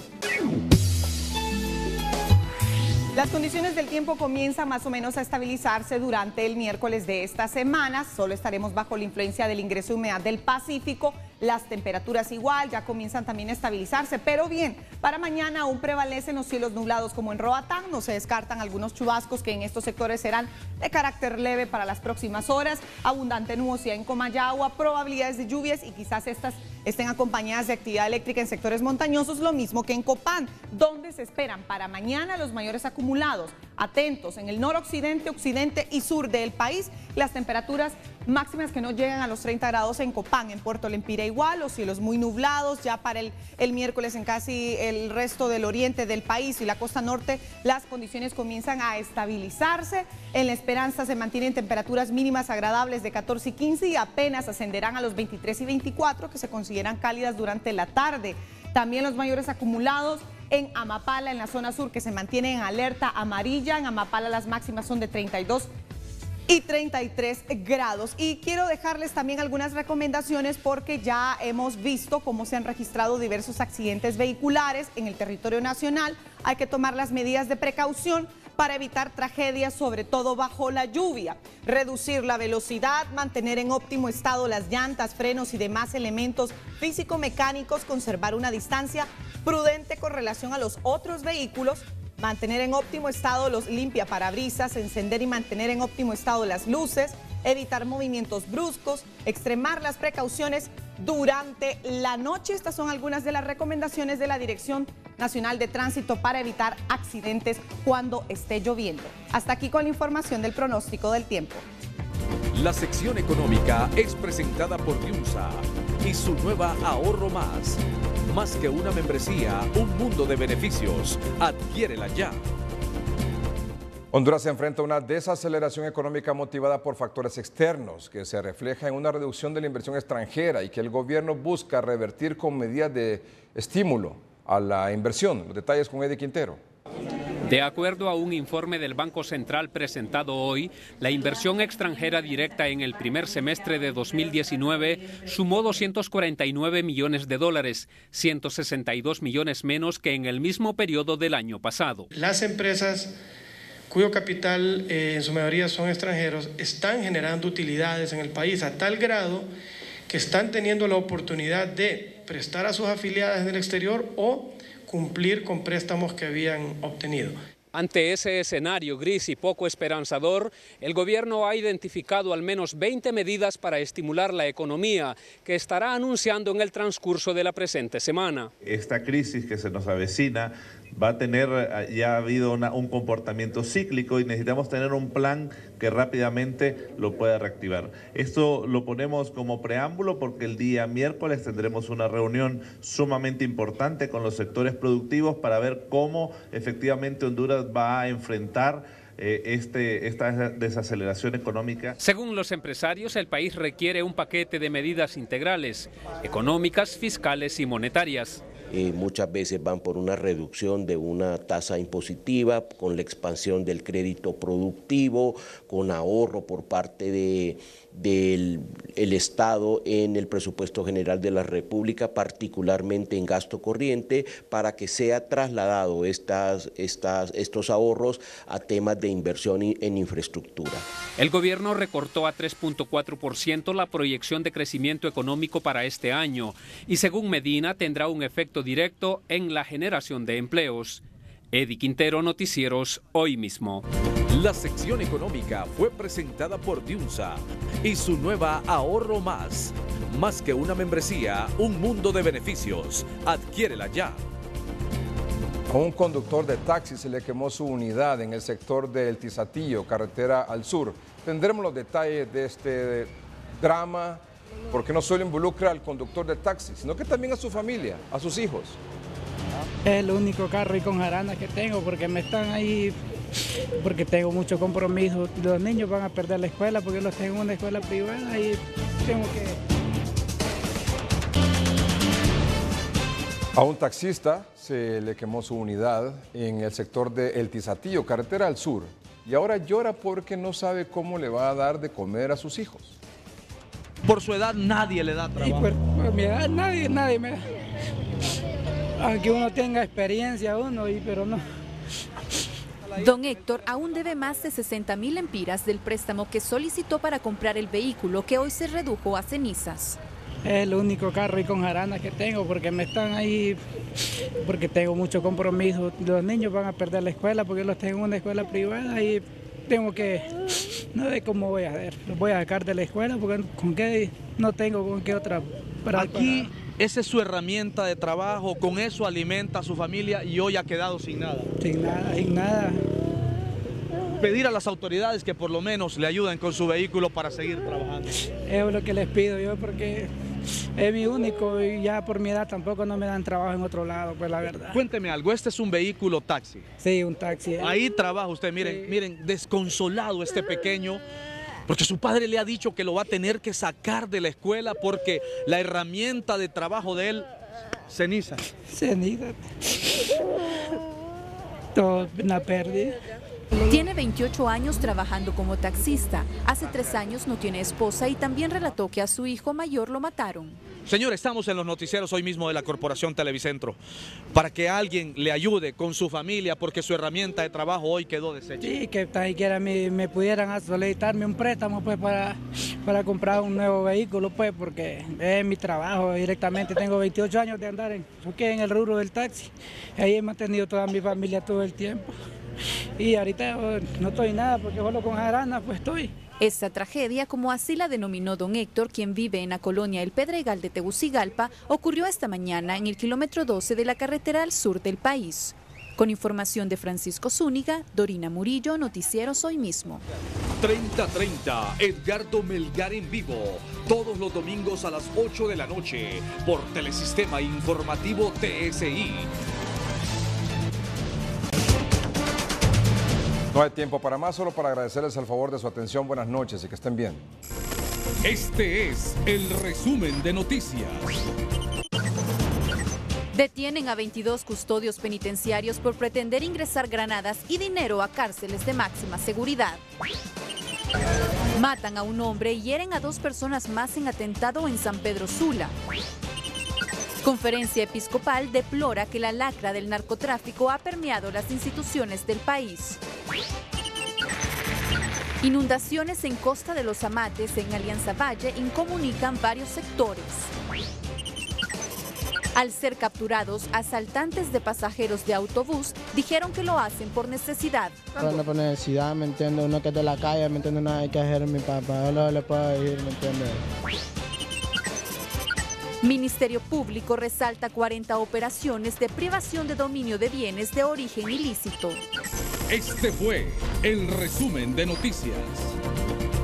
Las condiciones del tiempo comienzan más o menos a estabilizarse durante el miércoles de esta semana. Solo estaremos bajo la influencia del ingreso de humedad del Pacífico. Las temperaturas igual, ya comienzan también a estabilizarse. Pero bien, para mañana aún prevalecen los cielos nublados como en Roatán. No se descartan algunos chubascos que en estos sectores serán de carácter leve para las próximas horas. Abundante nubosidad en Comayagua, probabilidades de lluvias y quizás estas estén acompañadas de actividad eléctrica en sectores montañosos, lo mismo que en Copán, donde se esperan para mañana los mayores acumulados atentos. En el noroccidente, occidente y sur del país, las temperaturas máximas que no llegan a los 30 grados en Copán, en Puerto Lempira igual, los cielos muy nublados, ya para el, el miércoles en casi el resto del oriente del país y la costa norte, las condiciones comienzan a estabilizarse. En la esperanza se mantienen temperaturas mínimas agradables de 14 y 15 y apenas ascenderán a los 23 y 24 que se consideran cálidas durante la tarde. También los mayores acumulados en Amapala, en la zona sur, que se mantiene en alerta amarilla. En Amapala las máximas son de 32 y 33 grados. Y quiero dejarles también algunas recomendaciones porque ya hemos visto cómo se han registrado diversos accidentes vehiculares en el territorio nacional. Hay que tomar las medidas de precaución para evitar tragedias, sobre todo bajo la lluvia. Reducir la velocidad, mantener en óptimo estado las llantas, frenos y demás elementos físico-mecánicos, conservar una distancia prudente con relación a los otros vehículos mantener en óptimo estado los limpiaparabrisas, encender y mantener en óptimo estado las luces, evitar movimientos bruscos, extremar las precauciones durante la noche. Estas son algunas de las recomendaciones de la Dirección Nacional de Tránsito para evitar accidentes cuando esté lloviendo. Hasta aquí con la información del pronóstico del tiempo. La sección económica es presentada por Yunsa y su nueva Ahorro Más. Más que una membresía, un mundo de beneficios. Adquiérela ya. Honduras se enfrenta a una desaceleración económica motivada por factores externos, que se refleja en una reducción de la inversión extranjera y que el gobierno busca revertir con medidas de estímulo a la inversión. Los detalles con Eddie Quintero. De acuerdo a un informe del Banco Central presentado hoy, la inversión extranjera directa en el primer semestre de 2019 sumó 249 millones de dólares, 162 millones menos que en el mismo periodo del año pasado. Las empresas cuyo capital eh, en su mayoría son extranjeros, están generando utilidades en el país a tal grado que están teniendo la oportunidad de prestar a sus afiliadas en el exterior o cumplir con préstamos que habían obtenido. Ante ese escenario gris y poco esperanzador, el Gobierno ha identificado al menos 20 medidas para estimular la economía, que estará anunciando en el transcurso de la presente semana. Esta crisis que se nos avecina va a tener, eh, ya ha habido un comportamiento cíclico y necesitamos tener un plan que rápidamente lo pueda reactivar. Esto lo ponemos como preámbulo porque el día miércoles tendremos una reunión sumamente importante con los sectores productivos para ver cómo efectivamente Honduras va a enfrentar eh, este, esta desaceleración económica. Según los empresarios, el país requiere un paquete de medidas integrales, económicas, fiscales y monetarias muchas veces van por una reducción de una tasa impositiva, con la expansión del crédito productivo, con ahorro por parte de del Estado en el presupuesto general de la República, particularmente en gasto corriente, para que sea trasladado estas, estos ahorros a temas de inversión en infraestructura. El gobierno recortó a 3.4% la proyección de crecimiento económico para este año y según Medina tendrá un efecto directo en la generación de empleos. Eddie Quintero, Noticieros, hoy mismo. La sección económica fue presentada por Diunsa y su nueva Ahorro Más. Más que una membresía, un mundo de beneficios. Adquiérela ya. A un conductor de taxi se le quemó su unidad en el sector del Tizatillo, carretera al sur. Tendremos los detalles de este drama, porque no solo involucra al conductor de taxi, sino que también a su familia, a sus hijos. Es el único carro y con jarana que tengo porque me están ahí, porque tengo mucho compromiso. Los niños van a perder la escuela porque los tengo en una escuela privada y tengo que... A un taxista se le quemó su unidad en el sector de El Tizatillo, carretera al sur, y ahora llora porque no sabe cómo le va a dar de comer a sus hijos. Por su edad nadie le da trabajo. por, mi edad nadie, nadie me da. Aunque uno tenga experiencia, uno, pero no. Don Héctor aún debe más de 60 mil empiras del préstamo que solicitó para comprar el vehículo que hoy se redujo a cenizas. Es el único carro y con jaranas que tengo porque me están ahí, porque tengo mucho compromiso. Los niños van a perder la escuela porque los tengo en una escuela privada y tengo que, no sé cómo voy a hacer, los voy a sacar de la escuela porque con qué, no tengo con qué otra. Para Aquí esa es su herramienta de trabajo, con eso alimenta a su familia y hoy ha quedado sin nada. Sin nada, sin nada. Pedir a las autoridades que por lo menos le ayuden con su vehículo para seguir trabajando. Es lo que les pido yo porque es mi único y ya por mi edad tampoco no me dan trabajo en otro lado, pues la verdad. Cuénteme algo, este es un vehículo taxi. Sí, un taxi. Eh. Ahí trabaja usted, miren, miren, desconsolado este pequeño porque su padre le ha dicho que lo va a tener que sacar de la escuela porque la herramienta de trabajo de él, ceniza. Ceniza. Todo una pérdida. Tiene 28 años trabajando como taxista. Hace tres años no tiene esposa y también relató que a su hijo mayor lo mataron. Señores, estamos en los noticieros hoy mismo de la Corporación Televicentro para que alguien le ayude con su familia porque su herramienta de trabajo hoy quedó deshecha. Sí, que tan siquiera me, me, pudieran solicitarme un préstamo pues para, para comprar un nuevo vehículo pues porque es mi trabajo directamente. Tengo 28 años de andar en, en el rubro del taxi. Ahí he mantenido toda mi familia todo el tiempo. Y ahorita oh, no estoy nada porque solo con Arana pues estoy. Esta tragedia, como así la denominó don Héctor, quien vive en la colonia El Pedregal de Tegucigalpa, ocurrió esta mañana en el kilómetro 12 de la carretera al sur del país. Con información de Francisco Zúñiga, Dorina Murillo, Noticieros Hoy mismo. 3030, Edgardo Melgar en vivo, todos los domingos a las 8 de la noche, por Telesistema Informativo TSI. No hay tiempo para más, solo para agradecerles el favor de su atención. Buenas noches y que estén bien. Este es el resumen de noticias. Detienen a 22 custodios penitenciarios por pretender ingresar granadas y dinero a cárceles de máxima seguridad. Matan a un hombre y hieren a dos personas más en atentado en San Pedro Sula. Conferencia Episcopal deplora que la lacra del narcotráfico ha permeado las instituciones del país. Inundaciones en Costa de los Amates en Alianza Valle incomunican varios sectores. Al ser capturados, asaltantes de pasajeros de autobús dijeron que lo hacen por necesidad. por necesidad, ¿me entiendo, Uno que es de la calle, ¿me Nada hay que hacer mi papá, no le puedo ¿me Ministerio Público resalta 40 operaciones de privación de dominio de bienes de origen ilícito. Este fue el resumen de noticias.